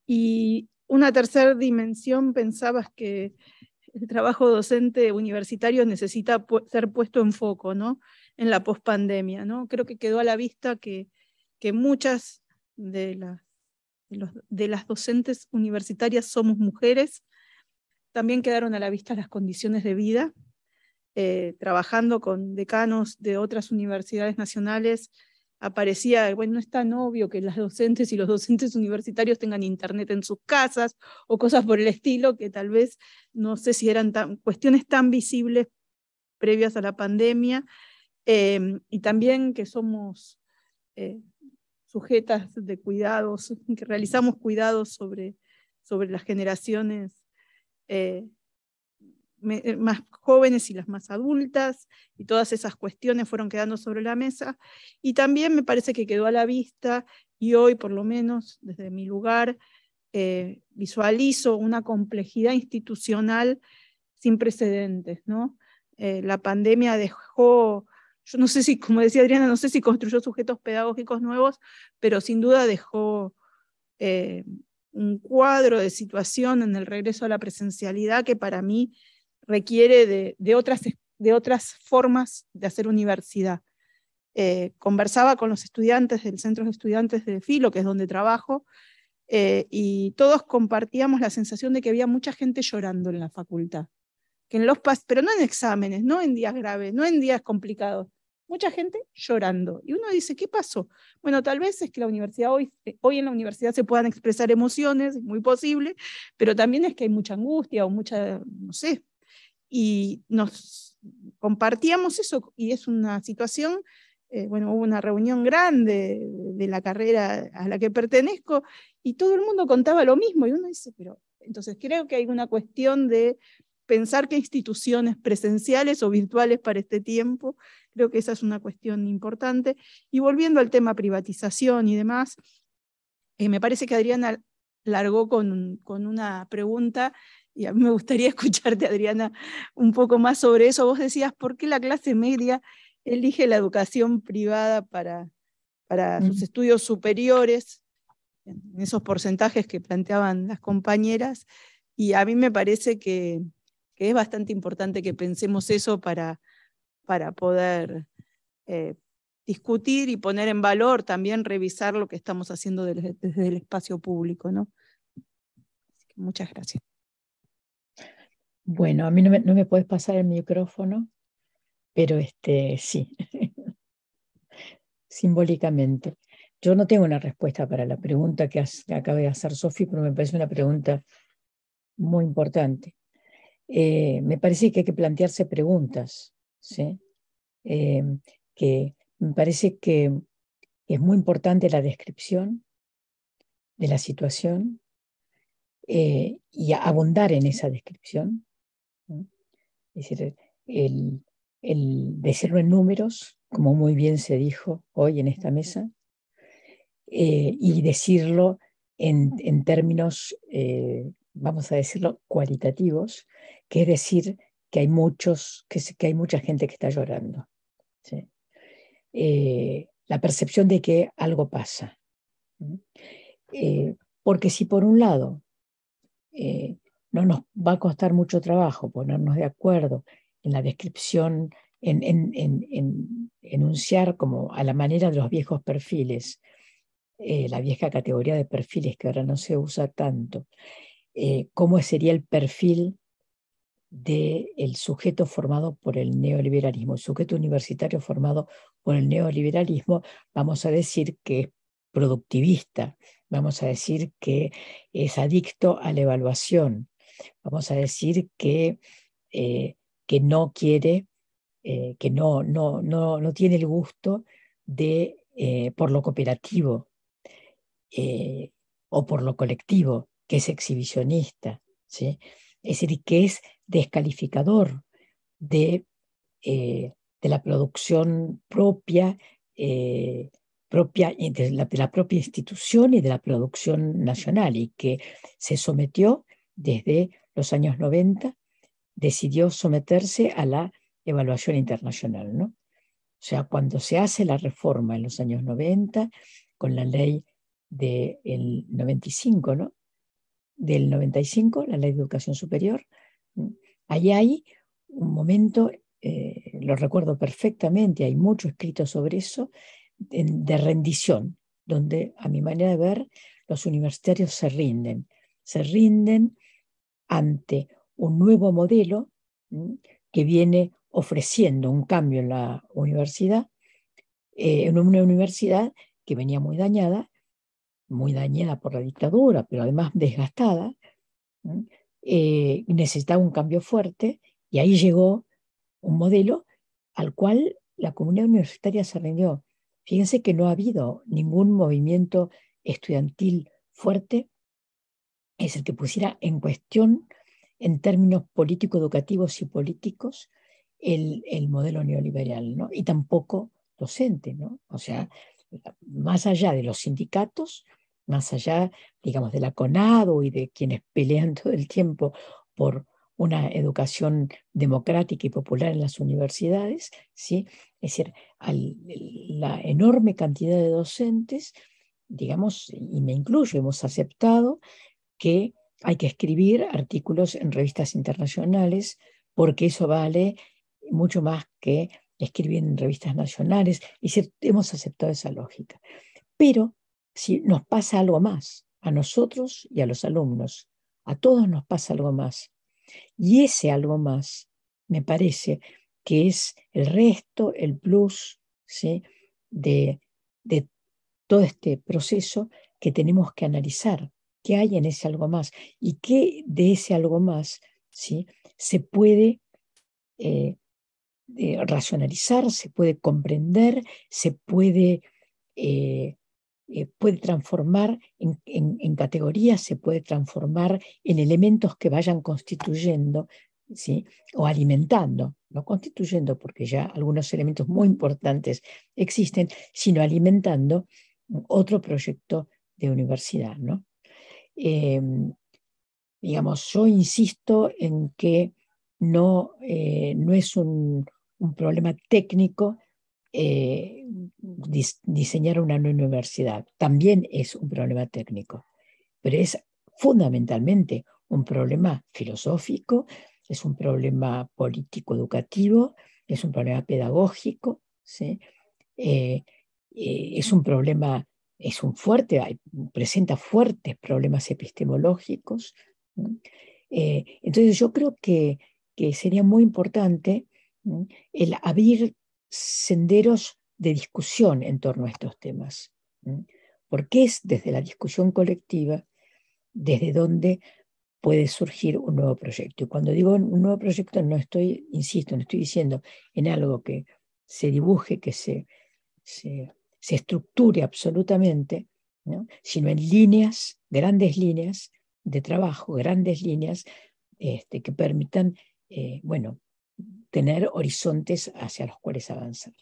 Y una tercera dimensión pensabas que el trabajo docente universitario necesita ser puesto en foco, ¿no? En la pospandemia, ¿no? Creo que quedó a la vista que, que muchas de las, de, las docentes universitarias somos mujeres. También quedaron a la vista las condiciones de vida, eh, trabajando con decanos de otras universidades nacionales, aparecía, bueno, no es tan obvio que las docentes y los docentes universitarios tengan internet en sus casas o cosas por el estilo, que tal vez no sé si eran cuestiones tan visibles previas a la pandemia, em, y también que somos eh, sujetas de cuidados, que realizamos cuidados sobre, sobre las generaciones eh, eh, más jóvenes y las más adultas, y todas esas cuestiones fueron quedando sobre la mesa. Y también me parece que quedó a la vista, y hoy por lo menos desde mi lugar, eh, visualizo una complejidad institucional sin precedentes. Eh, la pandemia dejó, yo no sé si, como decía Adriana, no sé si construyó sujetos pedagógicos nuevos, pero sin duda dejó... un cuadro de situación en el regreso a la presencialidad que para mí requiere de, otras, de otras formas de hacer universidad. Eh, conversaba con los estudiantes del Centro de Estudiantes de Filo, que es donde trabajo, eh, y todos compartíamos la sensación de que había mucha gente llorando en la facultad. Que en los pero no en exámenes, no en días graves, no en días complicados. Mucha gente llorando. Y uno dice, ¿qué pasó? Bueno, tal vez es que la universidad hoy, eh, hoy en la universidad se puedan expresar emociones, es muy posible, pero también es que hay mucha angustia o mucha, no sé, y nos compartíamos eso y es una situación, eh, bueno, hubo una reunión grande de la carrera a la que pertenezco y todo el mundo contaba lo mismo y uno dice, pero entonces creo que hay una cuestión de pensar qué instituciones presenciales o virtuales para este tiempo, creo que esa es una cuestión importante. Y volviendo al tema privatización y demás, eh, me parece que Adriana largó con, con, una pregunta y a mí me gustaría escucharte, Adriana, un poco más sobre eso. Vos decías, ¿por qué la clase media elige la educación privada para, para sus estudios superiores? En esos porcentajes que planteaban las compañeras. Y a mí me parece que, que es bastante importante que pensemos eso para, para poder eh, discutir y poner en valor, también revisar lo que estamos haciendo desde, el espacio público. ¿no? muchas gracias. Bueno, a mí no me, puedes pasar el micrófono, pero este sí, simbólicamente. Yo no tengo una respuesta para la pregunta que, acaba de hacer Sofi, pero me parece una pregunta muy importante. Eh, me parece que hay que plantearse preguntas, eh, que me parece que es muy importante la descripción de la situación eh, y abundar en esa descripción, es decir, el, decirlo en números, como muy bien se dijo hoy en esta mesa, eh, y decirlo en, términos, eh, vamos a decirlo, cualitativos, que es decir que hay muchos, que, hay mucha gente que está llorando. Eh, la percepción de que algo pasa. porque si por un lado no nos va a costar mucho trabajo ponernos de acuerdo en la descripción, en, enunciar como a la manera de los viejos perfiles, eh, la vieja categoría de perfiles que ahora no se usa tanto, eh, cómo sería el perfil del sujeto formado por el neoliberalismo, el sujeto universitario formado por el neoliberalismo, vamos a decir que es productivista, vamos a decir que es adicto a la evaluación, vamos a decir, que, eh, que no quiere, eh, que no, no, tiene el gusto de, eh, por lo cooperativo o por lo colectivo, que es exhibicionista, es decir, que es descalificador de, la producción propia propia, de la, propia institución y de la producción nacional y que se sometió desde los años 90 decidió someterse a la evaluación internacional. ¿no? O sea, cuando se hace la reforma en los años 90, con la ley del 95, Del 95, la ley de educación superior, ahí hay un momento, eh, lo recuerdo perfectamente, hay mucho escrito sobre eso, de rendición, donde a mi manera de ver los universitarios se rinden, se rinden ante un nuevo modelo que viene ofreciendo un cambio en la universidad, eh, en una universidad que venía muy dañada, muy dañada por la dictadura, pero además desgastada, eh, necesitaba un cambio fuerte y ahí llegó un modelo al cual la comunidad universitaria se rindió. Fíjense que no ha habido ningún movimiento estudiantil fuerte es el que pusiera en cuestión en términos político-educativos y políticos el, modelo neoliberal, ¿no? Y tampoco docente, ¿no? O sea, más allá de los sindicatos, más allá, digamos, de la CONADO y de quienes pelean todo el tiempo por una educación democrática y popular en las universidades, ¿sí? Es decir, la enorme cantidad de docentes, digamos, y me incluyo, hemos aceptado que hay que escribir artículos en revistas internacionales porque eso vale mucho más que escribir en revistas nacionales. Y hemos aceptado esa lógica. Pero si nos pasa algo más, a nosotros y a los alumnos, a todos nos pasa algo más. Y ese algo más, me parece, que es el resto, el plus ¿sí? de todo este proceso que tenemos que analizar qué hay en ese algo más y qué de ese algo más ¿sí? se puede eh, eh, racionalizar, se puede comprender, se puede, eh, puede transformar en, en, categorías, se puede transformar en elementos que vayan constituyendo. ¿Sí? o alimentando, no constituyendo, porque ya algunos elementos muy importantes existen, sino alimentando otro proyecto de universidad. ¿no? Em, digamos, yo insisto en que no, eh, no es un, problema técnico eh, diseñar una universidad, también es un problema técnico, pero es fundamentalmente un problema filosófico, es un problema político-educativo, es un problema pedagógico, eh, es un problema es un fuerte, presenta fuertes problemas epistemológicos. Eh, entonces yo creo que, que sería muy importante el abrir senderos de discusión en torno a estos temas, porque es desde la discusión colectiva desde donde puede surgir un nuevo proyecto. Y cuando digo un nuevo proyecto, no estoy, insisto, no estoy diciendo en algo que se dibuje, que se se estructure absolutamente, sino en líneas, grandes líneas de trabajo, grandes líneas este, que permitan, eh, bueno, tener horizontes hacia los cuales avanzar.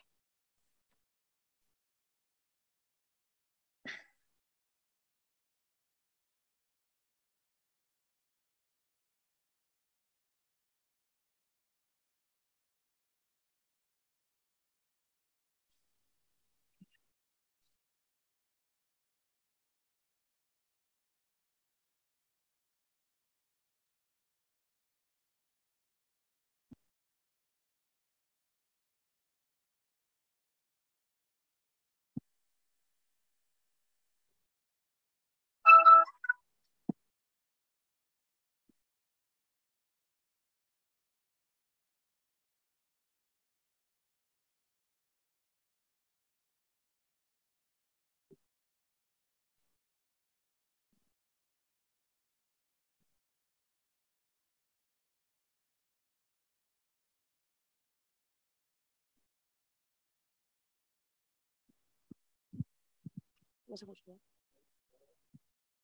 No se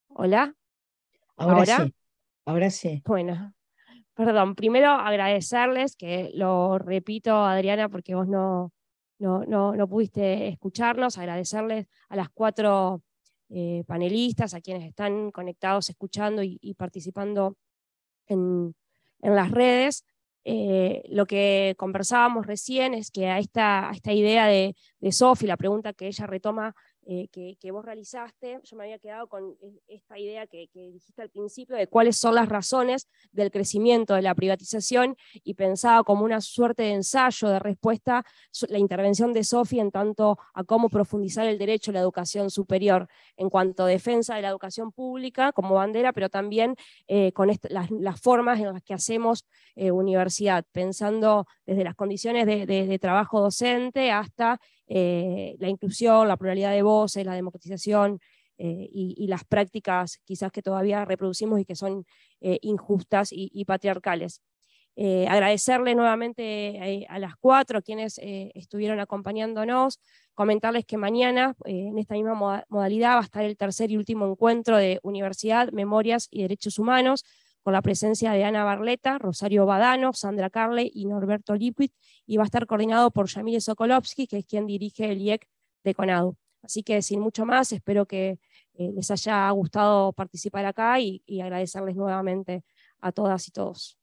Hola. Ahora, sí. Bueno, perdón. Primero agradecerles que lo repito, Adriana, porque vos no, no, no, no pudiste escucharnos. Agradecerles a las cuatro eh, panelistas, a quienes están conectados, escuchando y, participando en, las redes. Eh, lo que conversábamos recién es que a esta, esta idea de, de Sofi, la pregunta que ella retoma eh, que, vos realizaste, yo me había quedado con e, esta idea que, dijiste al principio de cuáles son las razones del crecimiento de la privatización y pensaba como una suerte de ensayo de respuesta la intervención de Sofía en tanto a cómo profundizar el derecho a la educación superior en cuanto a defensa de la educación pública como bandera, pero también eh, con las, formas en las que hacemos eh, universidad, pensando desde las condiciones de trabajo docente hasta eh, la inclusión, la pluralidad de voces, la democratización eh, y, las prácticas quizás que todavía reproducimos y que son eh, injustas y, patriarcales. agradecerle nuevamente a, a, las cuatro quienes estuvieron acompañándonos, comentarles que mañana en esta misma modalidad va a estar el tercer y último encuentro de Universidad, Memorias y Derechos Humanos, con la presencia de Ana Barleta, Rosario Badano, Sandra Carle y Norberto Lipwit, y va a estar coordinado por Yamile Sokolovsky, que es quien dirige el IEC de CONADU. Así que sin mucho más, espero que eh, les haya gustado participar acá y agradecerles nuevamente a todas y todos.